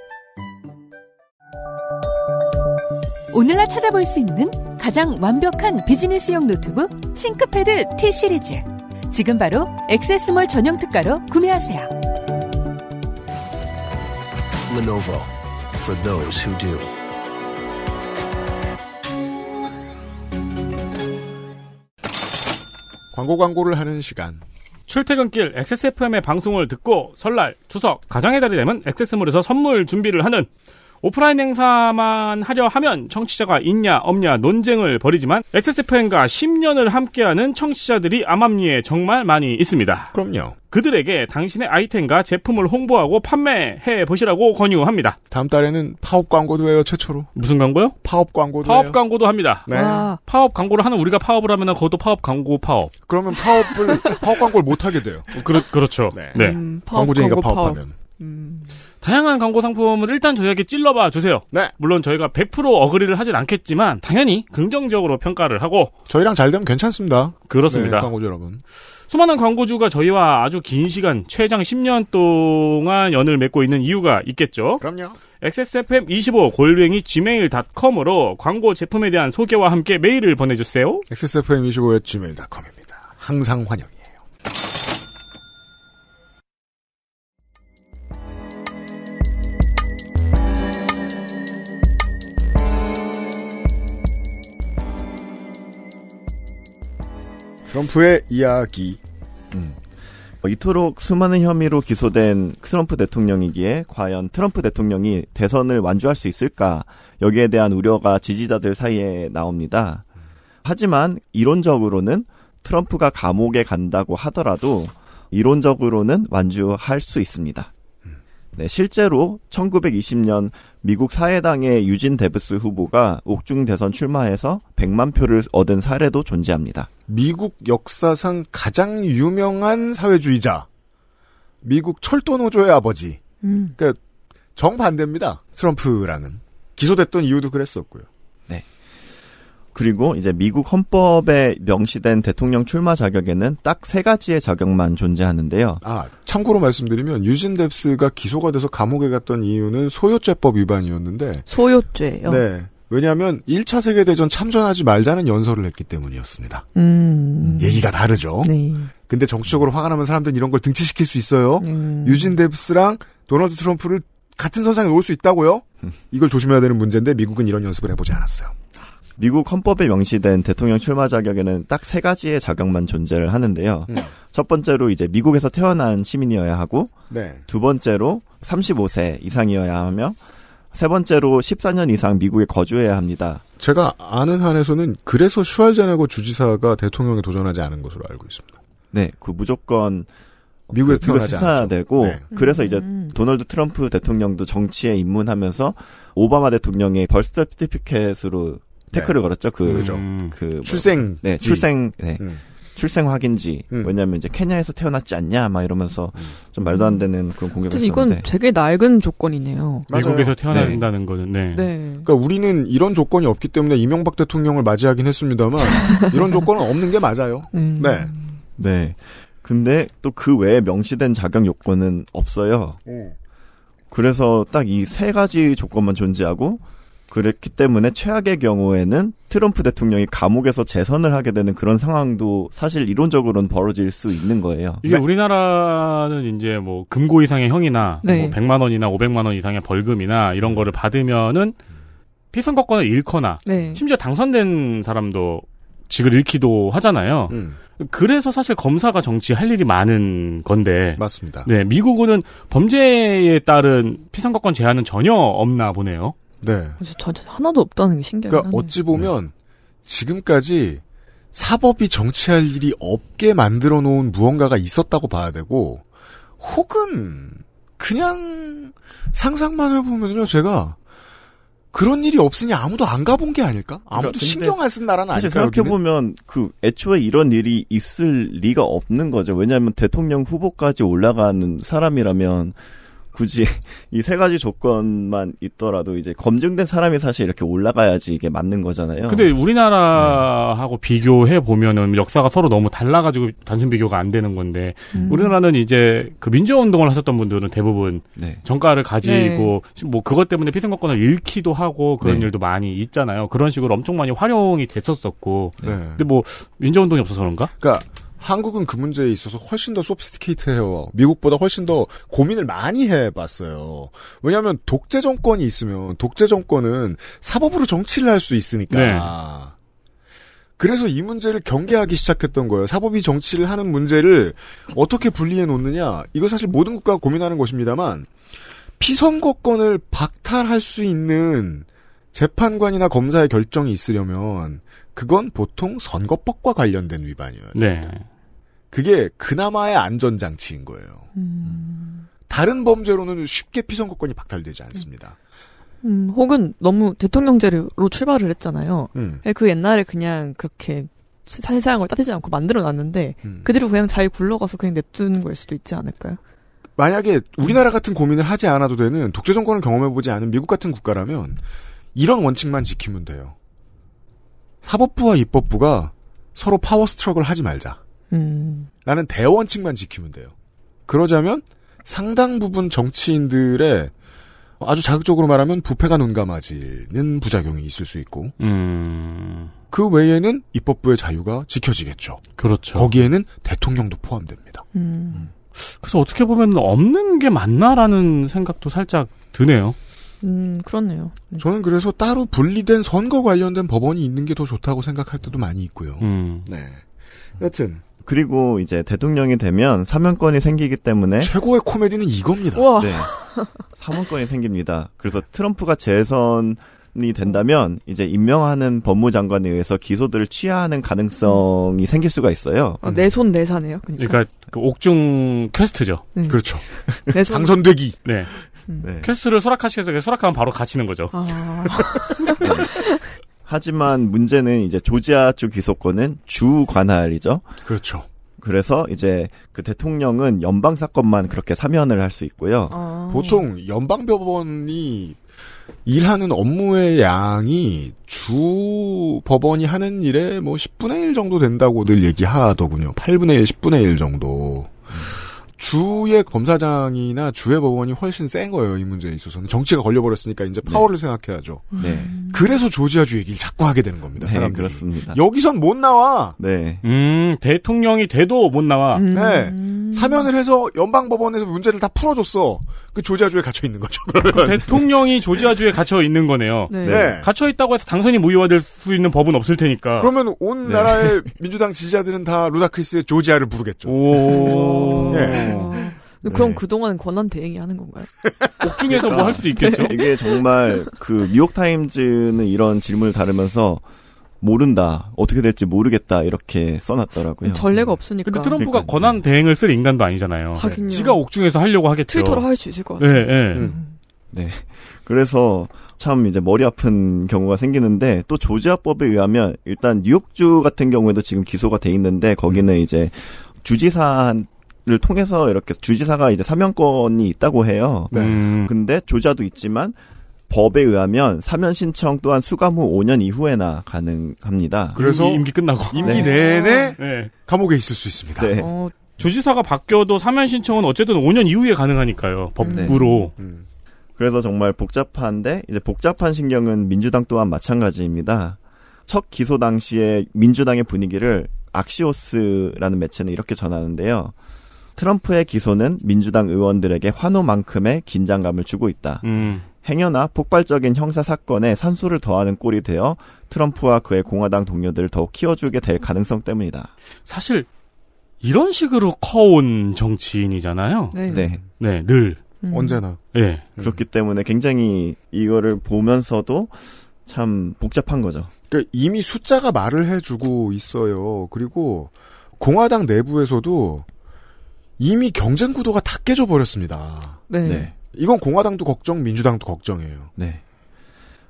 오늘날 찾아볼 수 있는 가장 완벽한 비즈니스용 노트북 싱크패드 T 시리즈. 지금 바로 액세스몰 전용 특가로 구매하세요. Lenovo for those who do. 광고 광고를 하는 시간. 출퇴근길 XSFM의 방송을 듣고 설날, 추석, 가정의 달이 되면 XS몰에서 선물 준비를 하는 오프라인 행사만 하려 하면 청취자가 있냐 없냐 논쟁을 벌이지만 XSFM과 10년을 함께하는 청취자들이 암암리에 정말 많이 있습니다. 그럼요. 그들에게 당신의 아이템과 제품을 홍보하고 판매해 보시라고 권유합니다. 다음 달에는 파업 광고도 해요 최초로. 무슨 광고요? 파업 광고도 파업 해요. 광고도 합니다. 네. 와. 파업 광고를 하는 우리가 파업을 하면 그것도 파업 광고 파업. 그러면 파업을 파업 광고를 못 하게 돼요. 그렇 그렇죠. 네. 네. 음, 광고쟁이가 파업, 파업하면. 파업. 음. 다양한 광고 상품을 일단 저희에게 찔러봐 주세요. 네. 물론 저희가 100% 어그리를 하진 않겠지만 당연히 긍정적으로 평가를 하고 저희랑 잘 되면 괜찮습니다. 그렇습니다. 네, 광고주 여러분. 수많은 광고주가 저희와 아주 긴 시간 최장 10년 동안 연을 맺고 있는 이유가 있겠죠. 그럼요. XSFM25 골뱅이 gmail.com으로 광고 제품에 대한 소개와 함께 메일을 보내주세요. XSFM25의 gmail.com입니다. 항상 환영이요 트럼프의 이야기. 음. 뭐 이토록 수많은 혐의로 기소된 트럼프 대통령이기에 과연 트럼프 대통령이 대선을 완주할 수 있을까 여기에 대한 우려가 지지자들 사이에 나옵니다. 하지만 이론적으로는 트럼프가 감옥에 간다고 하더라도 이론적으로는 완주할 수 있습니다. 네, 실제로 1920년 미국 사회당의 유진 데브스 후보가 옥중 대선 출마해서 100만 표를 얻은 사례도 존재합니다. 미국 역사상 가장 유명한 사회주의자. 미국 철도노조의 아버지. 음. 그러니까 정반대입니다. 트럼프라는 기소됐던 이유도 그랬었고요. 그리고 이제 미국 헌법에 명시된 대통령 출마 자격에는 딱 세 가지의 자격만 존재하는데요. 아, 참고로 말씀드리면 유진 뎁스가 기소가 돼서 감옥에 갔던 이유는 소요죄법 위반이었는데 소요죄요. 네. 왜냐하면 1차 세계대전 참전하지 말자는 연설을 했기 때문이었습니다. 음. 얘기가 다르죠. 네. 근데 정치적으로 화가 나면 사람들은 이런 걸 등치시킬 수 있어요. 음. 유진 뎁스랑 도널드 트럼프를 같은 선상에 놓을 수 있다고요? 이걸 조심해야 되는 문제인데 미국은 이런 연습을 해보지 않았어요. 미국 헌법에 명시된 대통령 출마 자격에는 딱 세 가지의 자격만 존재를 하는데요. 음. 첫 번째로 이제 미국에서 태어난 시민이어야 하고 네. 두 번째로 35세 이상이어야 하며 세 번째로 14년 이상 미국에 거주해야 합니다. 제가 아는 한에서는 그래서 슈알자하고 주지사가 대통령에 도전하지 않은 것으로 알고 있습니다. 네, 그 무조건 미국에서 그 태어나지 않 되고 네. 그래서 음. 이제 도널드 트럼프 대통령도 정치에 입문하면서 오바마 대통령의 벌스 티피켓으로 태클을 네. 걸었죠. 그, 그죠. 그 음. 출생. 네, 음. 출생. 네. 음. 출생 확인지 음. 왜냐면 이제 케냐에서 태어났지 않냐 막 이러면서 음. 좀 말도 안 되는 그런 공격을 했는데 이건 되게 낡은 조건이네요. 맞아요. 미국에서 태어난다는 네. 거는 네. 네. 그러니까 우리는 이런 조건이 없기 때문에 이명박 대통령을 맞이하긴 했습니다만 이런 조건은 없는 게 맞아요. 음. 네. 네. 근데 또 그 외에 명시된 자격 요건은 없어요. 오. 그래서 딱 이 세 가지 조건만 존재하고 그렇기 때문에 최악의 경우에는 트럼프 대통령이 감옥에서 재선을 하게 되는 그런 상황도 사실 이론적으로는 벌어질 수 있는 거예요. 이게 네. 우리나라는 이제 뭐 금고 이상의 형이나 네. 뭐 100만 원이나 500만 원 이상의 벌금이나 이런 거를 받으면은 피선거권을 잃거나 네. 심지어 당선된 사람도 직을 잃기도 하잖아요. 음. 그래서 사실 검사가 정치할 일이 많은 건데 맞습니다. 네, 미국은 범죄에 따른 피선거권 제한은 전혀 없나 보네요. 네. 그래서 전 하나도 없다는 게 신기해요. 그러니까 어찌 보면 지금까지 사법이 정치할 일이 없게 만들어 놓은 무언가가 있었다고 봐야 되고 혹은 그냥 상상만 해보면요 제가 그런 일이 없으니 아무도 안 가본 게 아닐까? 그러니까 아무도 그러니까 신경 안 쓴 나라는 아닐까? 생각해 보면 그 애초에 이런 일이 있을 리가 없는 거죠. 왜냐하면 대통령 후보까지 올라가는 사람이라면 굳이 이 세 가지 조건만 있더라도 이제 검증된 사람이 사실 이렇게 올라가야지 이게 맞는 거잖아요. 근데 우리나라하고 네. 비교해 보면은 역사가 서로 너무 달라가지고 단순 비교가 안 되는 건데 음. 우리나라는 이제 그 민주화 운동을 하셨던 분들은 대부분 네. 정가를 가지고 네. 뭐 그것 때문에 피선거권을 잃기도 하고 그런 네. 일도 많이 있잖아요. 그런 식으로 엄청 많이 활용이 됐었었고. 네. 근데 뭐 민주화 운동이 없어서 그런가? 그러니까 한국은 그 문제에 있어서 훨씬 더 소피스티케이트해요. 미국보다 훨씬 더 고민을 많이 해봤어요. 왜냐하면 독재 정권이 있으면 독재 정권은 사법으로 정치를 할 수 있으니까. 네. 그래서 이 문제를 경계하기 시작했던 거예요. 사법이 정치를 하는 문제를 어떻게 분리해 놓느냐. 이거 사실 모든 국가가 고민하는 것입니다만 피선거권을 박탈할 수 있는 재판관이나 검사의 결정이 있으려면 그건 보통 선거법과 관련된 위반이어야 됩니다. 네. 그게 그나마의 안전장치인 거예요. 음... 다른 범죄로는 쉽게 피선거권이 박탈되지 않습니다. 음, 음 혹은 너무 대통령제로 출발을 했잖아요. 음. 예, 그 옛날에 그냥 그렇게 세상을 따지지 않고 만들어 놨는데 음. 그대로 그냥 잘 굴러가서 그냥 냅두는 걸 수도 있지 않을까요? 만약에 우리나라 같은 고민을 하지 않아도 되는 독재 정권을 경험해보지 않은 미국 같은 국가라면 이런 원칙만 지키면 돼요. 사법부와 입법부가 서로 파워 스트럭을 하지 말자. 음. 라는 대원칙만 지키면 돼요. 그러자면 상당 부분 정치인들의 아주 자극적으로 말하면 부패가 눈감아지는 부작용이 있을 수 있고 음. 그 외에는 입법부의 자유가 지켜지겠죠. 그렇죠. 거기에는 대통령도 포함됩니다. 음. 음. 그래서 어떻게 보면 없는 게 맞나라는 생각도 살짝 드네요. 음, 그렇네요. 네. 저는 그래서 따로 분리된 선거 관련된 법원이 있는 게 더 좋다고 생각할 때도 많이 있고요. 음. 네. 여튼 그리고 이제 대통령이 되면 사면권이 생기기 때문에 최고의 코미디는 이겁니다. 우와. 네. 사면권이 생깁니다. 그래서 트럼프가 재선 이 된다면 이제 임명하는 법무장관에 의해서 기소들을 취하하는 가능성이 생길 수가 있어요. 아, 어, 내손 네 내사네요. 네 그러니까, 그러니까 그 옥중 퀘스트죠. 네. 그렇죠. 네 당선되기. 네. 네. 퀘스트를 수락하시겠어요. 수락하면 바로 갇히는 거죠. 아... 네. 하지만 문제는 이제 조지아주 기소권은 주 관할이죠. 그렇죠. 그래서 이제 그 대통령은 연방 사건만 그렇게 사면을 할 수 있고요. 아. 보통 연방 법원이 일하는 업무의 양이 주 법원이 하는 일에 뭐 10분의 1 정도 된다고 늘 얘기하더군요. 8분의 1, 10분의 1 정도. 주의 검사장이나 주의 법원이 훨씬 센 거예요 이 문제에 있어서는 정치가 걸려버렸으니까 이제 네. 파워를 네. 생각해야죠. 네. 음. 그래서 조지아주 얘기를 자꾸 하게 되는 겁니다. 네, 사람들이. 그렇습니다. 여기선 못 나와. 네. 음 대통령이 돼도 못 나와. 음. 네. 사면을 해서 연방 법원에서 문제를 다 풀어줬어. 그 조지아주에 갇혀 있는 거죠. 그 대통령이 조지아주에 갇혀 있는 거네요. 네. 네. 갇혀 있다고 해서 당선이 무효화될 수 있는 법은 없을 테니까. 그러면 온 네. 나라의 민주당 지지자들은 다 루다크리스의 조지아를 부르겠죠. 오. 네. 어. 그럼 네. 그동안 권한 대행이 하는 건가요? 옥중에서 그러니까 뭐할 수도 있겠죠? 이게 정말 그 뉴욕타임즈는 이런 질문을 다루면서 모른다. 어떻게 될지 모르겠다. 이렇게 써놨더라고요. 전례가 없으니까. 근데 트럼프가 그러니까. 권한 대행을 쓸 인간도 아니잖아요. 네. 하긴요. 지가 옥중에서 하려고 하겠죠. 트위터로 할 수 있을 것 같아요. 네, 네. 음. 네. 그래서 참 이제 머리 아픈 경우가 생기는데 또 조지아법에 의하면 일단 뉴욕주 같은 경우에도 지금 기소가 돼 있는데 거기는 음. 이제 주지사한 를 통해서 이렇게 주지사가 이제 사면권이 있다고 해요. 네. 음. 근데 조자도 있지만 법에 의하면 사면 신청 또한 수감 후 5년 이후에나 가능합니다. 그래서 임기, 임기 끝나고 임기 네. 내내 네. 감옥에 있을 수 있습니다. 네. 어, 주지사가 바뀌어도 사면 신청은 어쨌든 5년 이후에 가능하니까요. 법으로. 네. 음. 그래서 정말 복잡한데 이제 복잡한 신경은 민주당 또한 마찬가지입니다. 첫 기소 당시에 민주당의 분위기를 악시오스라는 매체는 이렇게 전하는데요. 트럼프의 기소는 민주당 의원들에게 환호만큼의 긴장감을 주고 있다. 음. 행여나 폭발적인 형사 사건에 산소를 더하는 꼴이 되어 트럼프와 그의 공화당 동료들을 더욱 키워주게 될 가능성 때문이다. 사실 이런 식으로 커온 정치인이잖아요. 네, 네, 네 늘. 음. 언제나. 예. 네. 그렇기 때문에 굉장히 이거를 보면서도 참 복잡한 거죠. 그러니까 이미 숫자가 말을 해주고 있어요. 그리고 공화당 내부에서도 이미 경쟁 구도가 다 깨져 버렸습니다. 네. 네. 이건 공화당도 걱정, 민주당도 걱정이에요. 네.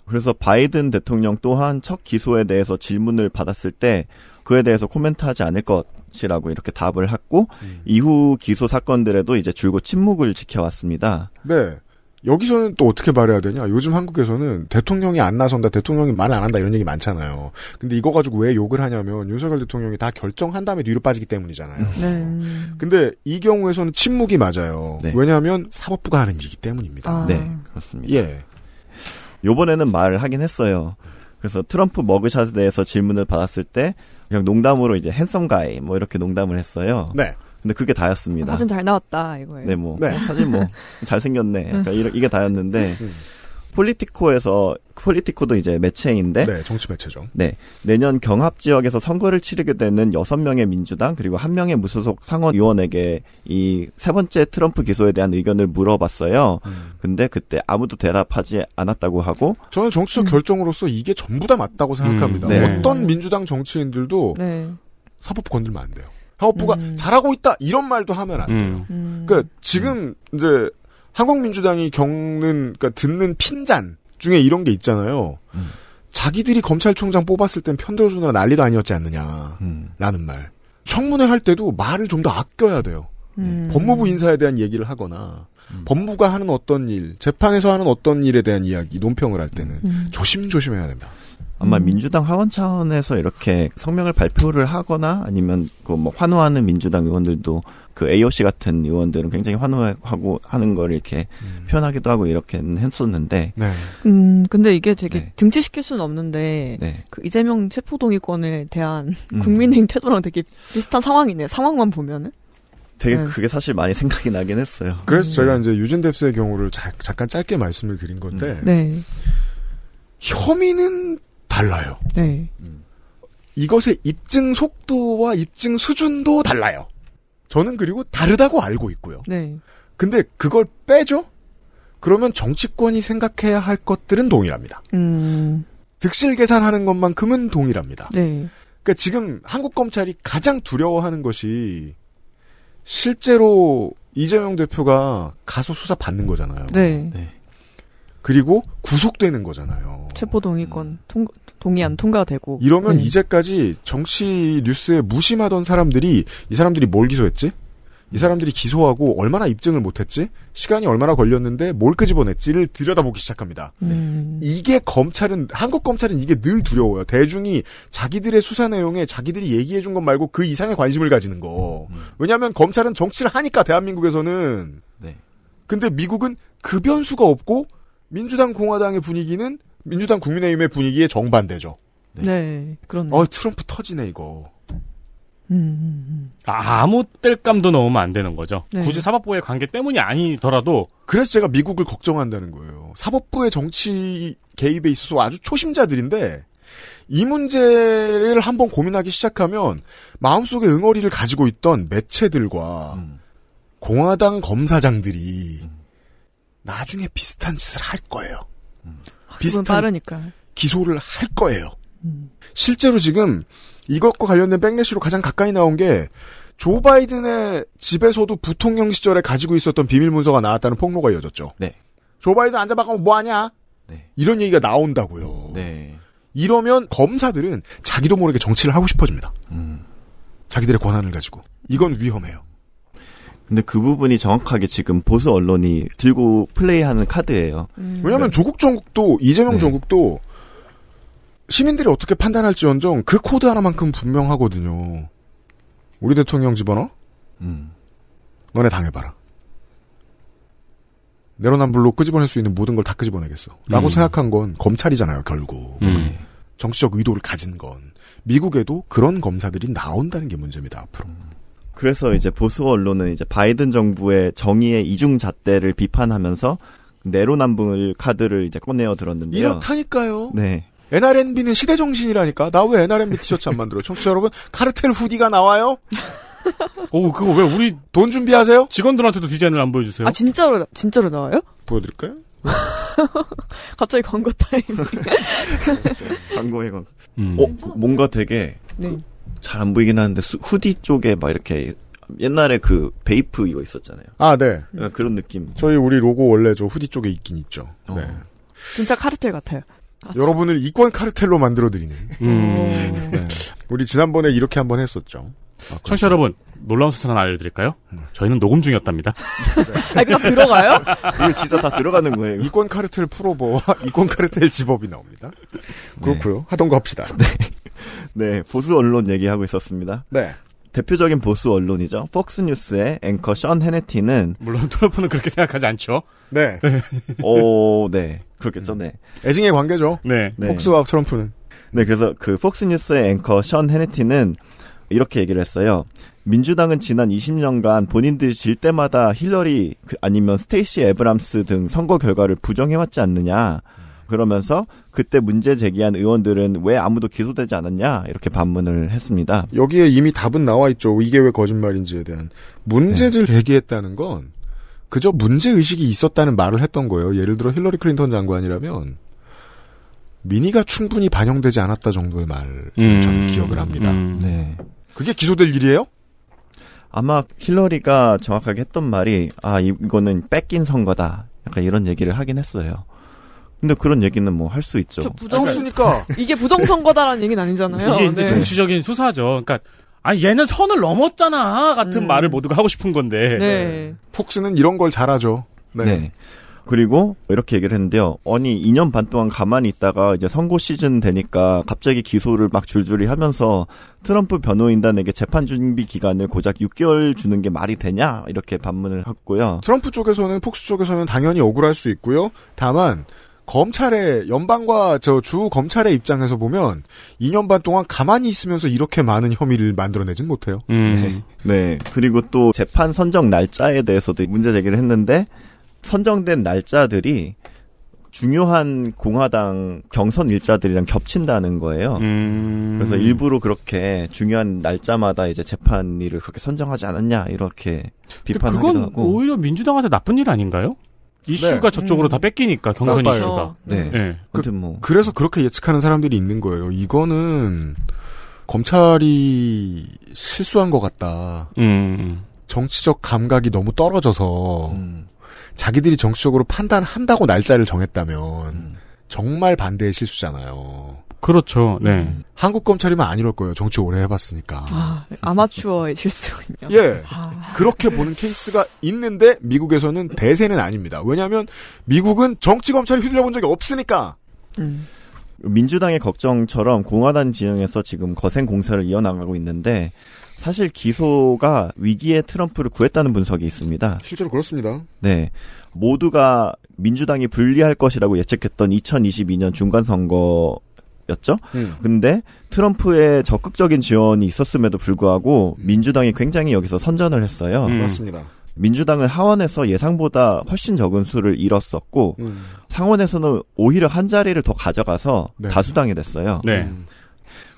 그래서 바이든 대통령 또한 첫 기소에 대해서 질문을 받았을 때 그에 대해서 코멘트하지 않을 것이라고 이렇게 답을 했고 음. 이후 기소 사건들에도 이제 줄곧 침묵을 지켜왔습니다. 네. 여기서는 또 어떻게 말해야 되냐? 요즘 한국에서는 대통령이 안 나선다, 대통령이 말안 한다 이런 얘기 많잖아요. 근데 이거 가지고 왜 욕을 하냐면 윤석열 대통령이 다 결정한 다음에 뒤로 빠지기 때문이잖아요. 음. 네. 근데 이 경우에서는 침묵이 맞아요. 네. 왜냐하면 사법부가 하는 일이기 때문입니다. 아. 네, 그렇습니다. 예. 요번에는 말을 하긴 했어요. 그래서 트럼프 머그샷에 대해서 질문을 받았을 때 그냥 농담으로 이제 핸섬 가이 뭐 이렇게 농담을 했어요. 네. 근데 그게 다였습니다. 사진 잘 나왔다 이거예요. 네, 뭐 네. 뭐 사진 뭐 잘생겼네. 그러니까 이게 다였는데 음. 폴리티코에서 폴리티코도 이제 매체인데 네, 정치 매체죠. 네. 내년 경합 지역에서 선거를 치르게 되는 6명의 민주당 그리고 1명의 무소속 상원 의원에게 이 세 번째 트럼프 기소에 대한 의견을 물어봤어요. 음. 근데 그때 아무도 대답하지 않았다고 하고 저는 정치적 음. 결정으로서 이게 전부 다 맞다고 생각합니다. 음, 네. 어떤 민주당 정치인들도 네. 사법 건들면 안 돼요. 사업부가 음. 잘하고 있다 이런 말도 하면 안 돼요. 음. 음. 그러니까 지금 이제 한국민주당이 겪는 그러니까 듣는 핀잔 중에 이런 게 있잖아요. 음. 자기들이 검찰총장 뽑았을 땐 편들어주느라 난리도 아니었지 않느냐라는 음. 말. 청문회 할 때도 말을 좀 더 아껴야 돼요. 음. 법무부 인사에 대한 얘기를 하거나 법무부가 하는 어떤 일, 재판에서 하는 어떤 일에 대한 이야기, 논평을 할 때는 조심조심해야 됩니다. 아마 음. 민주당 하원 차원에서 이렇게 성명을 발표를 하거나 아니면 그뭐 환호하는 민주당 의원들도 그 AOC 같은 의원들은 굉장히 환호하고 하는 걸 이렇게 음. 표현하기도 하고 이렇게는 했었는데. 네. 음, 근데 이게 되게 네. 등치시킬 수는 없는데 네. 그 이재명 체포동의권에 대한 음. 국민의힘 태도랑 되게 비슷한 상황이네. 상황만 보면은. 되게 네. 그게 사실 많이 생각이 나긴 했어요. 그래서 음. 제가 이제 유진 뎁스의 경우를 자, 잠깐 짧게 말씀을 드린 건데 네. 혐의는 달라요. 네. 이것의 입증 속도와 입증 수준도 달라요. 저는 그리고 다르다고 알고 있고요. 네. 근데 그걸 빼죠? 그러면 정치권이 생각해야 할 것들은 동일합니다. 음. 득실 계산하는 것만큼은 동일합니다. 네. 그러니까 지금 한국 검찰이 가장 두려워하는 것이 실제로 이재명 대표가 가서 수사 받는 거잖아요. 네. 네. 그리고 구속되는 거잖아요. 체포동의권 통, 동의 안 통과되고. 이러면 네. 이제까지 정치 뉴스에 무심하던 사람들이 이 사람들이 뭘 기소했지? 이 사람들이 기소하고 얼마나 입증을 못했지? 시간이 얼마나 걸렸는데 뭘 끄집어냈지를 들여다보기 시작합니다. 네. 음. 이게 검찰은 한국 검찰은 이게 늘 두려워요. 대중이 자기들의 수사 내용에 자기들이 얘기해준 것 말고 그 이상의 관심을 가지는 거. 음. 왜냐하면 검찰은 정치를 하니까 대한민국에서는. 네. 근데 미국은 급연수가 없고 민주당 공화당의 분위기는 민주당 국민의힘의 분위기에 정반대죠. 네, 네 그렇네. 어 트럼프 터지네 이거. 음. 음, 음. 아, 아무 뗄감도 넣으면 안 되는 거죠. 네. 굳이 사법부의 관계 때문이 아니더라도. 그래서 제가 미국을 걱정한다는 거예요. 사법부의 정치 개입에 있어서 아주 초심자들인데 이 문제를 한번 고민하기 시작하면 마음속에 응어리를 가지고 있던 매체들과 음. 공화당 검사장들이 음. 나중에 비슷한 짓을 할 거예요. 음. 아, 비슷한 빠르니까. 기소를 할 거예요. 음. 실제로 지금 이것과 관련된 백래시로 가장 가까이 나온 게 조 바이든의 집에서도 부통령 시절에 가지고 있었던 비밀 문서가 나왔다는 폭로가 이어졌죠. 네. 조 바이든 앉아봐가면 뭐 하냐? 네. 이런 얘기가 나온다고요. 네. 이러면 검사들은 자기도 모르게 정치를 하고 싶어집니다. 음. 자기들의 권한을 가지고 이건 위험해요. 근데 그 부분이 정확하게 지금 보수 언론이 들고 플레이하는 카드예요. 음. 왜냐하면 네. 조국 정국도 이재명 네. 정국도 시민들이 어떻게 판단할지언정 그 코드 하나만큼 분명하거든요. 우리 대통령 집어넣어? 음. 너네 당해봐라. 내로남불로 끄집어낼 수 있는 모든 걸 다 끄집어내겠어. 라고 음. 생각한 건 검찰이잖아요, 결국. 음. 정치적 의도를 가진 건. 미국에도 그런 검사들이 나온다는 게 문제입니다, 앞으로. 음. 그래서 이제 보수 언론은 이제 바이든 정부의 정의의 이중 잣대를 비판하면서 내로남불 카드를 이제 꺼내어 들었는데요. 이렇다니까요. 네. NRNB는 시대 정신이라니까. 나 왜 NRNB 티셔츠 안 만들어? 청취자 여러분, 카르텔 후디가 나와요? 오, 그거 왜 우리 돈 준비하세요? 직원들한테도 디자인을 안 보여주세요? 아 진짜로 진짜로 나와요? 보여드릴까요? 갑자기 광고 타임. 광고에 광. 음. 어, 뭔가 되게 네. 그 잘안 보이긴 하는데 수, 후디 쪽에 막 이렇게 옛날에 그 베이프 이거 있었잖아요. 아, 네. 네. 그런 느낌. 저희 우리 로고 원래 저 후디 쪽에 있긴 있죠. 어. 네. 진짜 카르텔 같아요. 아, 여러분을 이권 카르텔로 만들어 드리는. 음. 네. 우리 지난번에 이렇게 한번 했었죠. 아, 그렇죠. 청취자 여러분, 놀라운 수산 하나 알려드릴까요? 음. 저희는 녹음 중이었답니다. 아, 그거 들어가요? 이거 진짜 다 들어가는 거예요. 이권 카르텔 프로버와 이권 카르텔 집업이 나옵니다. 네. 그렇고요. 하던 거 합시다. 네. 네, 보수 언론 얘기하고 있었습니다. 네. 대표적인 보수 언론이죠. 폭스뉴스의 앵커 션 헤네티는 물론 트럼프는 그렇게 생각하지 않죠. 네. 네. 오, 네. 그렇겠죠. 네. 음. 애증의 관계죠. 네. 네. 폭스와 트럼프는. 네, 그래서 그 폭스뉴스의 앵커 션 헤네티는 이렇게 얘기를 했어요. 민주당은 지난 20년간 본인들이 질 때마다 힐러리 그 아니면 스테이시 에브람스 등 선거 결과를 부정해왔지 않느냐. 그러면서 그때 문제 제기한 의원들은 왜 아무도 기소되지 않았냐 이렇게 반문을 했습니다. 여기에 이미 답은 나와 있죠. 이게 왜 거짓말인지에 대한 문제를 네. 제기했다는 건 그저 문제 의식이 있었다는 말을 했던 거예요. 예를 들어 힐러리 클린턴 장관이라면 민의가 충분히 반영되지 않았다 정도의 말을 음, 저는 기억을 합니다. 음, 네. 그게 기소될 일이에요? 아마 힐러리가 정확하게 했던 말이 아 이거는 뺏긴 선거다. 약간 이런 얘기를 하긴 했어요. 근데 그런 얘기는 뭐 할 수 있죠. 부정수니까 그러니까 이게 부정선거다라는 얘기는 아니잖아요. 이게 이제 네. 정치적인 수사죠. 그러니까 아 얘는 선을 넘었잖아 같은 음. 말을 모두가 하고 싶은 건데. 네. 네. 폭스는 이런 걸 잘하죠. 네. 네. 그리고 이렇게 얘기를 했는데요. 아니 2년 반 동안 가만히 있다가 이제 선거 시즌 되니까 갑자기 기소를 막 줄줄이 하면서 트럼프 변호인단에게 재판 준비 기간을 고작 6개월 주는 게 말이 되냐 이렇게 반문을 했고요. 트럼프 쪽에서는 폭스 쪽에서는 당연히 억울할 수 있고요. 다만 검찰의 연방과 저 주 검찰의 입장에서 보면 2년 반 동안 가만히 있으면서 이렇게 많은 혐의를 만들어내진 못해요. 음. 네. 네. 그리고 또 재판 선정 날짜에 대해서도 문제 제기를 했는데 선정된 날짜들이 중요한 공화당 경선 일자들이랑 겹친다는 거예요. 음... 그래서 일부러 그렇게 중요한 날짜마다 이제 재판일을 그렇게 선정하지 않았냐 이렇게 비판하기도 하고. 오히려 민주당한테 나쁜 일 아닌가요? 이슈가 네. 저쪽으로 음. 다 뺏기니까 경선 그렇죠. 이슈가. 네. 네. 그, 뭐. 그래서 그렇게 예측하는 사람들이 있는 거예요. 이거는 검찰이 실수한 것 같다. 음. 정치적 감각이 너무 떨어져서 음. 자기들이 정치적으로 판단한다고 날짜를 정했다면 음. 정말 반대의 실수잖아요. 그렇죠. 네. 음. 한국 검찰이면 안 이럴 거예요. 정치 오래 해봤으니까. 아, 아마추어의 실수군요. 예. 아. 그렇게 보는 케이스가 있는데 미국에서는 대세는 아닙니다. 왜냐하면 미국은 정치 검찰이 휘둘려본 적이 없으니까. 음. 민주당의 걱정처럼 공화당 지형에서 지금 거센 공세를 이어나가고 있는데 사실 기소가 위기에 트럼프를 구했다는 분석이 있습니다. 실제로 그렇습니다. 네. 모두가 민주당이 불리할 것이라고 예측했던 2022년 중간 선거 였죠. 음. 근데 트럼프의 적극적인 지원이 있었음에도 불구하고 음. 민주당이 굉장히 여기서 선전을 했어요. 음. 맞습니다. 민주당은 하원에서 예상보다 훨씬 적은 수를 잃었었고 음. 상원에서는 오히려 한 자리를 더 가져가서 네. 다수당이 됐어요. 네. 음.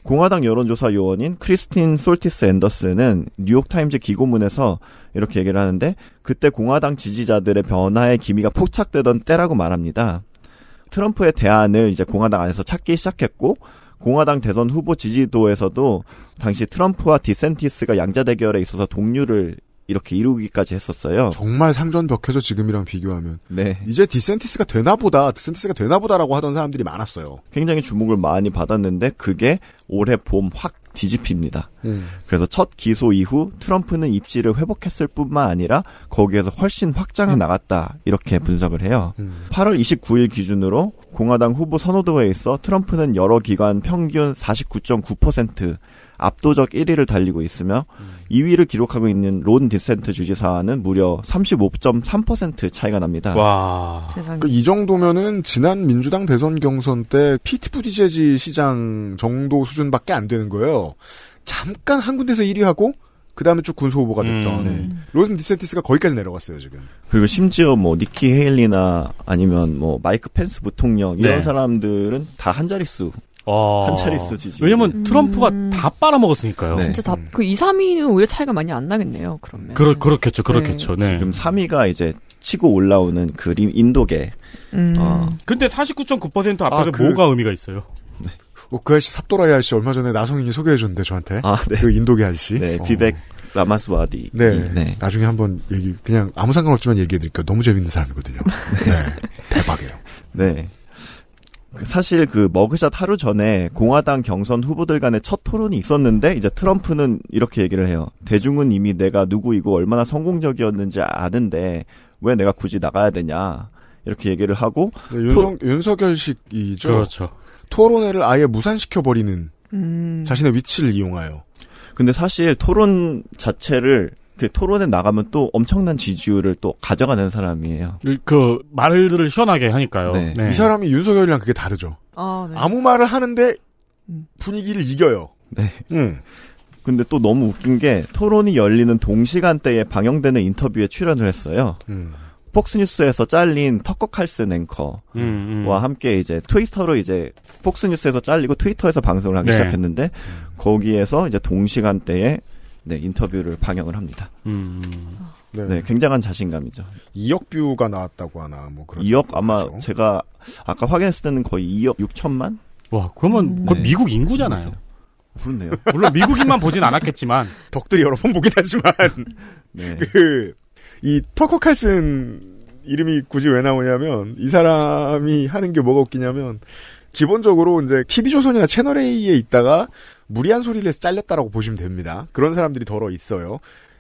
공화당 여론조사 요원인 크리스틴 솔티스 앤더슨은 뉴욕타임즈 기고문에서 이렇게 얘기를 하는데 그때 공화당 지지자들의 변화에 기미가 포착되던 때라고 말합니다. 트럼프의 대안을 이제 공화당 안에서 찾기 시작했고 공화당 대선 후보 지지도에서도 당시 트럼프와 디센티스가 양자 대결에 있어서 동률을 이렇게 이루기까지 했었어요. 정말 상전벽해서 지금이랑 비교하면. 네. 이제 디센티스가 되나보다, 디센티스가 되나보다라고 하던 사람들이 많았어요. 굉장히 주목을 많이 받았는데 그게 올해 봄확 뒤집힙니다. 음. 그래서 첫 기소 이후 트럼프는 입지를 회복했을 뿐만 아니라 거기에서 훨씬 확장해 나갔다 이렇게 분석을 해요. 8월 음. 29일 기준으로 공화당 후보 선호도에 있어 트럼프는 여러 기관 평균 49.9% 압도적 1위를 달리고 있으며 2위를 기록하고 있는 론 디센트 주지사는 무려 35.3% 차이가 납니다. 와. 그이 그러니까 정도면은 지난 민주당 대선 경선 때 피트 부디제지 시장 정도 수준밖에 안 되는 거예요. 잠깐 한 군데서 1위하고 그 다음에 쭉 군소 후보가 음, 됐던 음, 네. 로슨 디센티스가 거기까지 내려갔어요 지금. 그리고 심지어 뭐 니키 헤일리나 아니면 뭐 마이크 펜스 부통령 이런 네. 사람들은 다 한 자릿수 아... 한 차례수 지지. 왜냐면 음... 트럼프가 다 빨아먹었으니까요. 네. 진짜 다, 그 2, 3위는 오히려 차이가 많이 안 나겠네요, 그러면. 그러, 그렇겠죠, 그렇겠죠, 네. 네. 지금 3위가 이제 치고 올라오는 그림, 인도계. 음. 어. 근데 49.9% 앞에서 아, 그... 뭐가 의미가 있어요? 네. 그 아저씨 삽도라이 아저씨 얼마 전에 나성인이 소개해줬는데 저한테 아, 네. 그 인도계 아저씨 네, 어. 비백 라마스와디 네, 네, 나중에 한번 얘기 그냥 아무 상관없지만 얘기해드릴게요 너무 재밌는 사람이거든요 네. 네 대박이에요 네그 사실 그 머그샷 하루 전에 공화당 경선 후보들 간의 첫 토론이 있었는데 이제 트럼프는 이렇게 얘기를 해요. 대중은 이미 내가 누구이고 얼마나 성공적이었는지 아는데 왜 내가 굳이 나가야 되냐 이렇게 얘기를 하고 네, 윤석, 토... 윤석열식이죠. 그렇죠. 토론회를 아예 무산시켜 버리는 음... 자신의 위치를 이용하여. 근데 사실 토론 자체를 그 토론에 나가면 또 엄청난 지지율을 또 가져가는 사람이에요. 그 말들을 시원하게 하니까요. 네. 네. 이 사람이 윤석열이랑 그게 다르죠. 아, 네. 아무 말을 하는데 음. 분위기를 이겨요. 네. 음. 근데 또 너무 웃긴 게 토론이 열리는 동시간대에 방영되는 인터뷰에 출연을 했어요. 음. 폭스뉴스에서 잘린 터커 칼슨 앵커와 음, 음. 함께 이제 트위터로 이제 폭스뉴스에서 잘리고 트위터에서 방송을 하기 네. 시작했는데 거기에서 이제 동시간대에 네, 인터뷰를 방영을 합니다. 음. 네. 네. 굉장한 자신감이죠. 2억 뷰가 나왔다고 하나 뭐 그런. 2억 아마 그렇죠? 제가 아까 확인했을 때는 거의 2억 6천만. 와, 그러면 음. 그 네. 미국 인구잖아요. 그렇네요. 물론 미국인만 보진 않았겠지만 덕들이 여러 번 보긴 하지만 네. 그이 터커 칼슨 이름이 굳이 왜 나오냐면 이 사람이 하는 게 뭐가 웃기냐면 기본적으로 이제 TV조선이나 채널A에 있다가 무리한 소리를 해서 잘렸다라고 보시면 됩니다. 그런 사람들이 더러 있어요.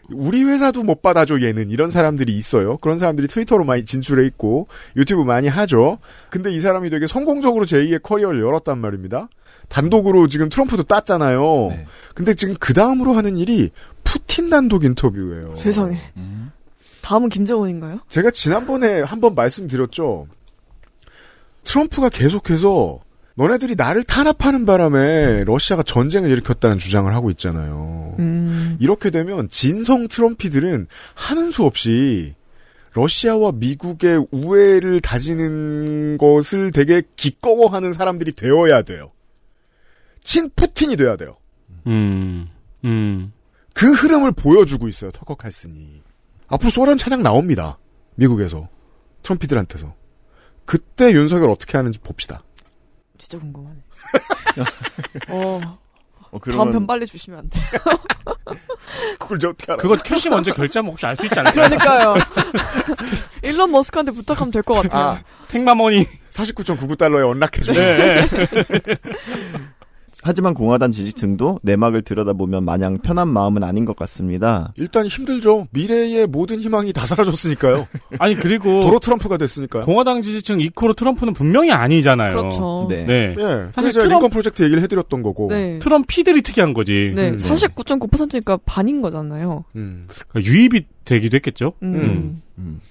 우리 회사도 못 받아줘 얘는 이런 사람들이 있어요. 그런 사람들이 트위터로 많이 진출해 있고 유튜브 많이 하죠. 근데 이 사람이 되게 성공적으로 제2의 커리어를 열었단 말입니다. 단독으로 지금 트럼프도 땄잖아요. 네. 근데 지금 그 다음으로 하는 일이 푸틴 단독 인터뷰예요. 세상에. 음. 다음은 김정은인가요? 제가 지난번에 한번 말씀드렸죠. 트럼프가 계속해서 너네들이 나를 탄압하는 바람에 러시아가 전쟁을 일으켰다는 주장을 하고 있잖아요. 음. 이렇게 되면 진성 트럼피들은 하는 수 없이 러시아와 미국의 우애를 다지는 것을 되게 기꺼워하는 사람들이 되어야 돼요. 친 푸틴이 되어야 돼요. 음, 음. 그 흐름을 보여주고 있어요, 터커 칼슨이. 앞으로 소련 차장 나옵니다. 미국에서. 트럼피들한테서. 그때 윤석열 어떻게 하는지 봅시다. 진짜 궁금하네. 어. 어 그러면... 다음 편 빨리 주시면 안 돼요. 그걸 저 어떻게 알아? 그거 캐시 먼저 결제하면 혹시 알 수 있지 않을까 그러니까요. 일론 머스크한테 부탁하면 될 것 같아요. 아, 택마머니 49.99달러에 언락해주네. 네. 하지만 공화당 지지층도 내막을 들여다보면 마냥 편한 마음은 아닌 것 같습니다. 일단 힘들죠. 미래의 모든 희망이 다 사라졌으니까요. 아니 그리고 도로 트럼프가 됐으니까 공화당 지지층 이코로 트럼프는 분명히 아니잖아요. 그렇죠. 네. 네. 네. 사실 트럼... 링컨 프로젝트 얘기를 해드렸던 거고 네. 트럼 피들이 특이한 거지. 네. 음. 49.9%니까 반인 거잖아요. 음. 그러니까 유입이 되기도 했겠죠. 음. 음. 음.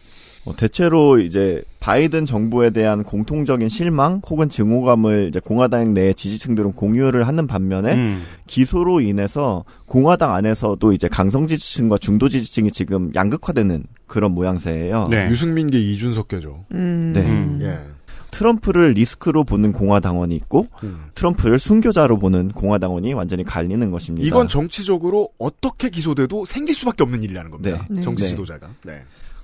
뭐 대체로 이제 바이든 정부에 대한 공통적인 실망 혹은 증오감을 이제 공화당 내 지지층들은 공유를 하는 반면에 음. 기소로 인해서 공화당 안에서도 이제 강성 지지층과 중도 지지층이 지금 양극화되는 그런 모양새예요. 네. 유승민계 이준석계죠. 음. 네. 음. 예. 트럼프를 리스크로 보는 공화당원이 있고 음. 트럼프를 순교자로 보는 공화당원이 완전히 갈리는 것입니다. 이건 정치적으로 어떻게 기소돼도 생길 수밖에 없는 일이라는 겁니다. 네. 정치 네. 지도자가. 네. 네.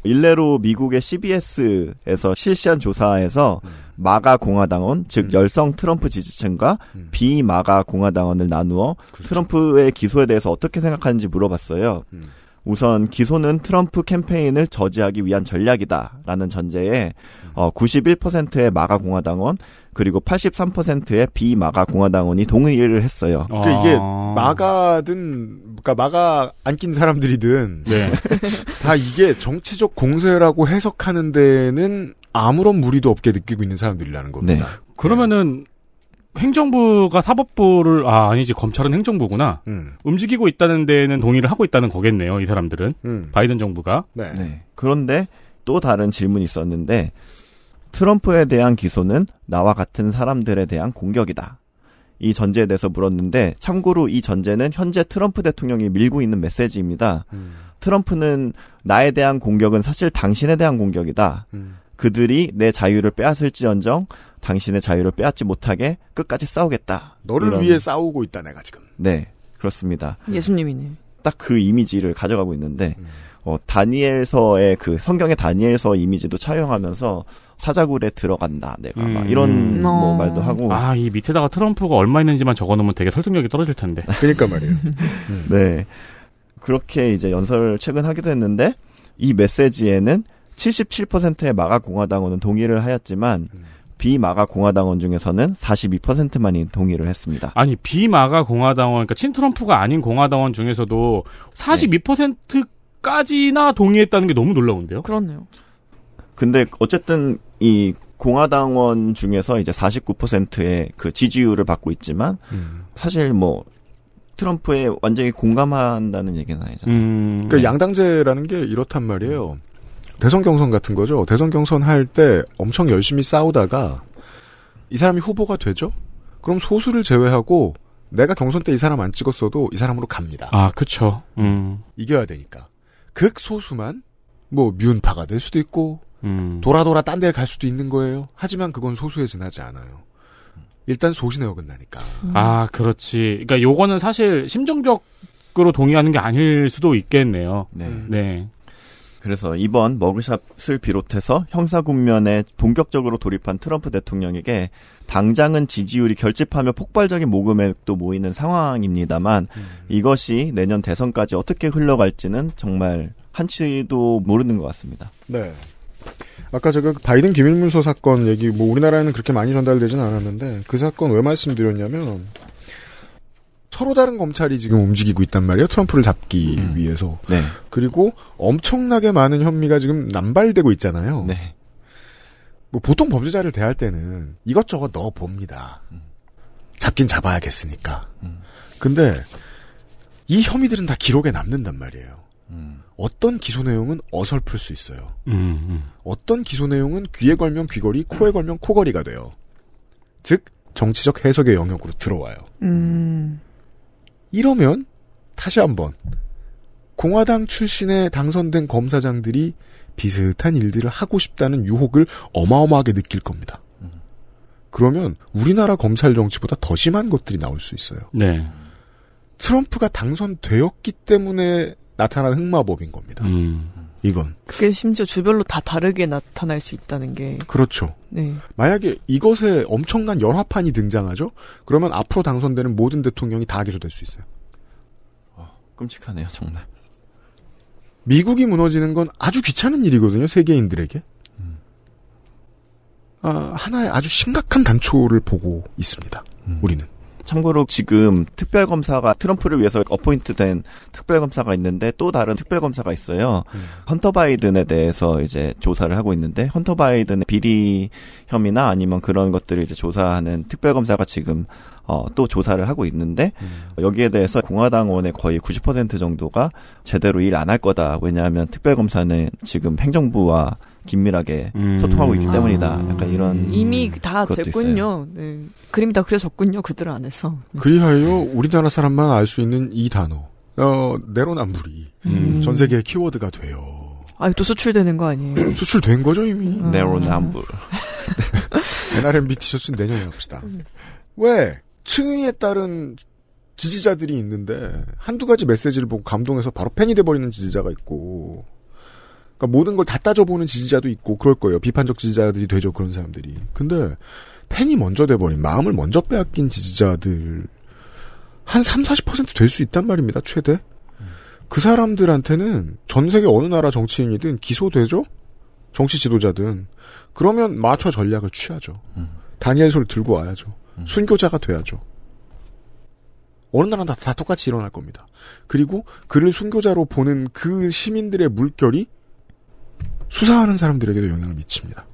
일례로 미국의 CBS에서 실시한 조사에서 음. 마가 공화당원, 즉 음. 열성 트럼프 지지층과 음. 비마가 공화당원을 나누어 그렇죠. 트럼프의 기소에 대해서 어떻게 생각하는지 물어봤어요. 음. 우선 기소는 트럼프 캠페인을 저지하기 위한 전략이다라는 전제에 어, 91%의 마가 공화당원 그리고 83%의 비마가 공화당원이 동의를 했어요. 아. 그러니까 이게 마가든 그러니까 마가 안 낀 사람들이든 네. 다 이게 정치적 공세라고 해석하는 데는 아무런 무리도 없게 느끼고 있는 사람들이라는 겁니다. 네. 그러면은 행정부가 사법부를 아 아니지 검찰은 행정부구나 음. 움직이고 있다는 데는 동의를 하고 있다는 거겠네요 이 사람들은 음. 바이든 정부가 네. 네. 그런데 또 다른 질문이 있었는데 트럼프에 대한 기소는 나와 같은 사람들에 대한 공격이다. 이 전제에 대해서 물었는데 참고로 이 전제는 현재 트럼프 대통령이 밀고 있는 메시지입니다. 음. 트럼프는 나에 대한 공격은 사실 당신에 대한 공격이다. 음. 그들이 내 자유를 빼앗을지언정 당신의 자유를 빼앗지 못하게 끝까지 싸우겠다. 너를 이런. 위해 싸우고 있다 내가 지금. 네 그렇습니다. 예수님이네. 딱 그 이미지를 가져가고 있는데 음. 어, 다니엘서의 그 성경의 다니엘서 이미지도 차용하면서 사자굴에 들어간다 내가 음. 막 이런 음. 뭐 어. 말도 하고 아 이 밑에다가 트럼프가 얼마 있는지만 적어놓으면 되게 설득력이 떨어질 텐데 그러니까 말이에요 네 그렇게 이제 연설을 최근 하기도 했는데 이 메시지에는 77%의 마가 공화당원은 동의를 하였지만 비마가 공화당원 중에서는 42%만이 동의를 했습니다. 아니 비마가 공화당원 그러니까 친트럼프가 아닌 공화당원 중에서도 42% 네. 까지나 동의했다는 게 너무 놀라운데요. 그렇네요. 근데 어쨌든 이 공화당원 중에서 이제 49%의 그 지지율을 받고 있지만 음. 사실 뭐 트럼프에 완전히 공감한다는 얘기는 아니잖아요. 음. 그러니까 양당제라는 게 이렇단 말이에요. 대선 경선 같은 거죠. 대선 경선 할 때 엄청 열심히 싸우다가 이 사람이 후보가 되죠. 그럼 소수를 제외하고 내가 경선 때 이 사람 안 찍었어도 이 사람으로 갑니다. 아, 그쵸. 음. 이겨야 되니까. 극소수만 뭐뮌파가될 수도 있고 음. 돌아 돌아 딴 데 갈 수도 있는 거예요. 하지만 그건 소수에 지나지 않아요. 일단 소신에 어긋나니까. 음. 아, 그렇지. 그러니까 요거는 사실 심정적으로 동의하는 게 아닐 수도 있겠네요. 네. 음. 네. 그래서 이번 머그샷을 비롯해서 형사 국면에 본격적으로 돌입한 트럼프 대통령에게 당장은 지지율이 결집하며 폭발적인 모금액도 모이는 상황입니다만 음. 이것이 내년 대선까지 어떻게 흘러갈지는 정말 한치도 모르는 것 같습니다. 네. 아까 제가 그 바이든 기밀문서 사건 얘기 뭐 우리나라에는 그렇게 많이 전달되진 않았는데 그 사건 왜 말씀드렸냐면 서로 다른 검찰이 지금 움직이고 있단 말이에요. 트럼프를 잡기 음. 위해서. 네. 그리고 엄청나게 많은 혐의가 지금 남발되고 있잖아요. 네. 뭐 보통 범죄자를 대할 때는 이것저것 넣어 봅니다. 음. 잡긴 잡아야겠으니까. 음. 근데 이 혐의들은 다 기록에 남는단 말이에요. 음. 어떤 기소 내용은 어설플 수 있어요. 어떤 기소 내용은 귀에 걸면 귀걸이, 코에 걸면 코걸이가 돼요. 즉 정치적 해석의 영역으로 들어와요. 이러면 다시 한번 공화당 출신의 당선된 검사장들이 비슷한 일들을 하고 싶다는 유혹을 어마어마하게 느낄 겁니다. 그러면 우리나라 검찰 정치보다 더 심한 것들이 나올 수 있어요. 네. 트럼프가 당선되었기 때문에 나타난 흑마법인 겁니다. 음. 이건. 그게 심지어 주별로 다 다르게 나타날 수 있다는 게. 그렇죠. 네. 만약에 이것에 엄청난 열화판이 등장하죠? 그러면 앞으로 당선되는 모든 대통령이 다 하게 될수 있어요. 어, 끔찍하네요, 정말. 미국이 무너지는 건 아주 귀찮은 일이거든요, 세계인들에게. 아, 하나의 아주 심각한 단초를 보고 있습니다, 음. 우리는. 참고로 지금 특별검사가 트럼프를 위해서 어포인트된 특별검사가 있는데 또 다른 특별검사가 있어요. 음. 헌터 바이든에 대해서 이제 조사를 하고 있는데 헌터 바이든의 비리 혐의나 아니면 그런 것들을 이제 조사하는 특별검사가 지금 어, 또 조사를 하고 있는데 음. 여기에 대해서 공화당원의 거의 90% 정도가 제대로 일 안 할 거다. 왜냐하면 특별검사는 지금 행정부와 긴밀하게 음. 소통하고 있기 아. 때문이다. 약간 이런 이미 다 됐군요. 네. 그림이 다 그려졌군요. 그들 안에서. 네. 그리하여 우리나라 사람만 알 수 있는 이 단어 어, 내로남불이 음. 전 세계의 키워드가 돼요. 아유 또 수출되는 거 아니에요? 수출된 거죠 이미. 음. 내로남불. 네. NRMB 티셔츠 내년에 합시다. 왜 층위에 따른 지지자들이 있는데 한두 가지 메시지를 보고 감동해서 바로 팬이 돼버리는 지지자가 있고 그러니까 모든 걸 다 따져보는 지지자도 있고 그럴 거예요. 비판적 지지자들이 되죠 그런 사람들이. 근데 팬이 먼저 돼버린 마음을 먼저 빼앗긴 지지자들 한 3, 0 40%될 수 있단 말입니다 최대. 그 사람들한테는 전 세계 어느 나라 정치인이든 기소되죠? 정치 지도자든. 그러면 마초 전략을 취하죠. 음. 다니엘소를 들고 와야죠. 순교자가 돼야죠. 어느 날은 다, 다 똑같이 일어날 겁니다. 그리고 그를 순교자로 보는 그 시민들의 물결이 수사하는 사람들에게도 영향을 미칩니다.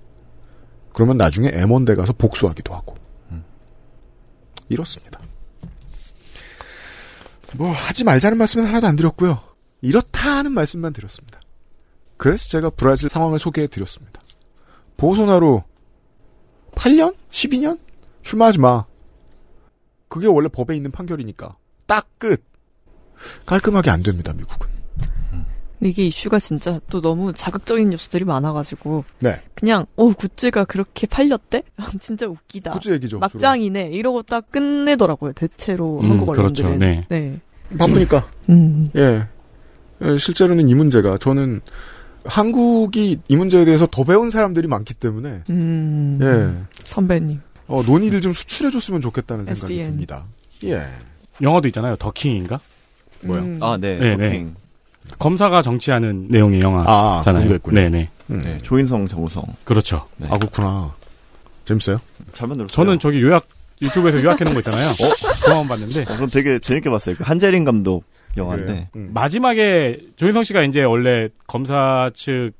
그러면 나중에 M1대 가서 복수하기도 하고. 이렇습니다. 뭐 하지 말자는 말씀은 하나도 안 드렸고요. 이렇다 하는 말씀만 드렸습니다. 그래서 제가 브라질 상황을 소개해 드렸습니다. 보소나로 8년? 12년? 출마하지 마. 그게 원래 법에 있는 판결이니까. 딱 끝. 깔끔하게 안 됩니다, 미국은. 이게 이슈가 진짜 또 너무 자극적인 요소들이 많아가지고 네. 그냥 어 굿즈가 그렇게 팔렸대? 진짜 웃기다. 굿즈 얘기죠. 막장이네 주로. 이러고 딱 끝내더라고요. 대체로 음, 한국 언론들은. 그렇죠. 네. 네. 바쁘니까. 음. 예. 예. 실제로는 이 문제가 저는 한국이 이 문제에 대해서 더 배운 사람들이 많기 때문에. 음. 예. 선배님. 어, 논의를 좀 수출해줬으면 좋겠다는 생각이 듭니다. 예. 영화도 있잖아요. 더킹인가? 뭐야? 음. 아, 네. 네, 네. 검사가 정치하는 내용의 아, 영화잖아요. 아, 네네. 음. 네, 조인성, 정우성. 그렇죠. 네. 아, 그렇구나. 재밌어요? 잘만 들었어요. 저는 저기 요약, 유튜브에서 요약해놓은 거 있잖아요. 어? 그거만 봤는데. 어, 그럼 되게 재밌게 봤어요. 그 한재린 감독 영화인데. 음. 마지막에 조인성 씨가 이제 원래 검사 측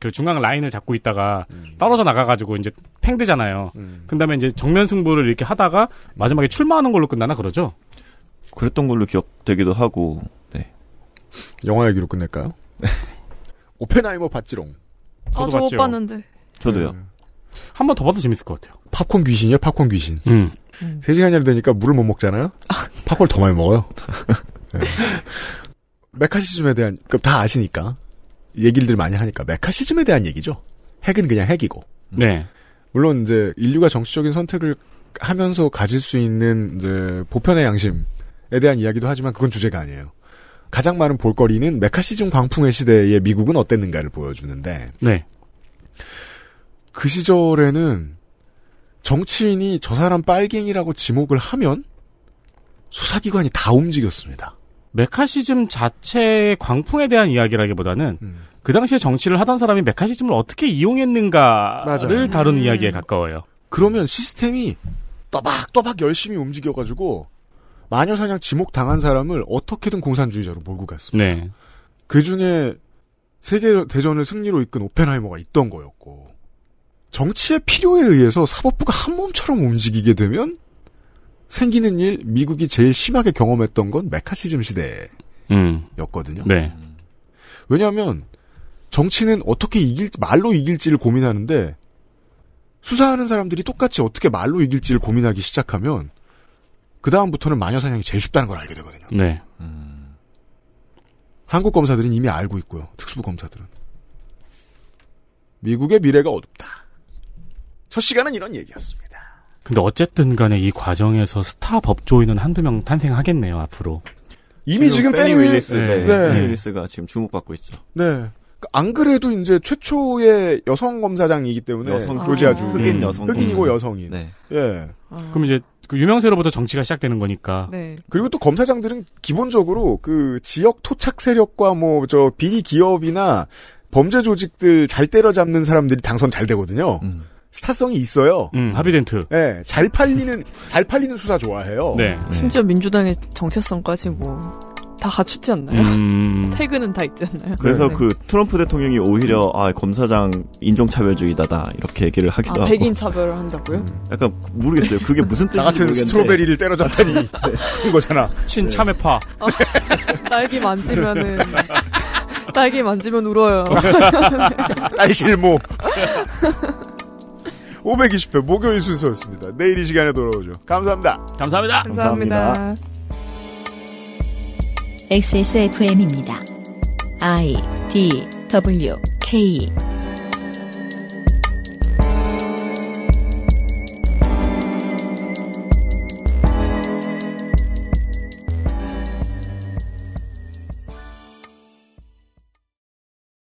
그 중앙 라인을 잡고 있다가 음. 떨어져 나가가지고 이제 팽대잖아요 음. 그다음에 이제 정면 승부를 이렇게 하다가 마지막에 출마하는 걸로 끝나나 그러죠? 그랬던 걸로 기억되기도 하고. 네. 영화 얘기로 끝낼까요? 오펜하이머 봤지롱. 저도 아, 저못 봤는데. 저도요. 음. 한번 더 봐도 재밌을 것 같아요. 팝콘 귀신이요, 팝콘 귀신. 음. 음. 3시간이나 되니까 물을 못 먹잖아요? 팝콘을 더 많이 먹어요. 네. 메카시즘에 대한, 그다 아시니까. 얘기를 많이 하니까 메카시즘에 대한 얘기죠. 핵은 그냥 핵이고. 네. 물론 이제 인류가 정치적인 선택을 하면서 가질 수 있는 이제 보편의 양심에 대한 이야기도 하지만 그건 주제가 아니에요. 가장 많은 볼거리는 메카시즘 광풍의 시대에 미국은 어땠는가를 보여주는데 네. 그 시절에는 정치인이 저 사람 빨갱이라고 지목을 하면 수사기관이 다 움직였습니다. 메카시즘 자체의 광풍에 대한 이야기라기보다는 음. 그 당시에 정치를 하던 사람이 메카시즘을 어떻게 이용했는가를 다룬는 음. 이야기에 가까워요. 그러면 시스템이 또박또박 열심히 움직여가지고 마녀사냥 지목 당한 사람을 어떻게든 공산주의자로 몰고 갔습니다. 네. 그 중에 세계 대전을 승리로 이끈 오펜하이머가 있던 거였고 정치의 필요에 의해서 사법부가 한 몸처럼 움직이게 되면 생기는 일 미국이 제일 심하게 경험했던 건 메카시즘 음. 시대였거든요. 음. 네. 왜냐하면 정치는 어떻게 이길 말로 이길지를 고민하는데 수사하는 사람들이 똑같이 어떻게 말로 이길지를 고민하기 시작하면 그 다음부터는 마녀 사냥이 제일 쉽다는 걸 알게 되거든요. 네. 음. 한국 검사들은 이미 알고 있고요. 특수부 검사들은 미국의 미래가 어둡다. 첫 시간은 이런 얘기였습니다. 근데 어쨌든 간에 이 과정에서 스타 법조인은 한두 명 탄생하겠네요, 앞으로. 이미 지금 페니 윌리스, 네. 네. 네. 윌리스가 지금 주목받고 있죠. 네. 안 그래도 이제 최초의 여성 검사장이기 때문에 여성 조지아주 아. 흑인 여성 흑인이고 여성인. 네. 예. 아. 그럼 이제 그 유명세로부터 정치가 시작되는 거니까. 네. 그리고 또 검사장들은 기본적으로 그 지역 토착 세력과 뭐 저 비리 기업이나 범죄 조직들 잘 때려잡는 사람들이 당선 잘 되거든요. 음. 스타성이 있어요. 음, 하비덴트. 네, 예, 잘 팔리는 잘 팔리는 수사 좋아해요. 네. 심지어 민주당의 정체성까지 뭐. 다갖추지 않나요? 음... 태그는 다 있지 않나요? 그래서 네. 그 트럼프 대통령이 오히려 아 검사장 인종차별주의다다 이렇게 얘기를 하기도 아, 하고 백인 차별을 한다고요? 음, 약간 모르겠어요. 그게 무슨 뜻인지 나 같은 모르겠는데. 스트로베리를 때려잡다니 네. 그런 거잖아. 친참외파. 네. 아, 딸기 만지면은 딸기 만지면 울어요. 딸 실모. 520회 목요일 순서였습니다. 내일 이 시간에 돌아오죠. 감사합니다. 감사합니다. 감사합니다. 감사합니다. XSFM입니다. I D W K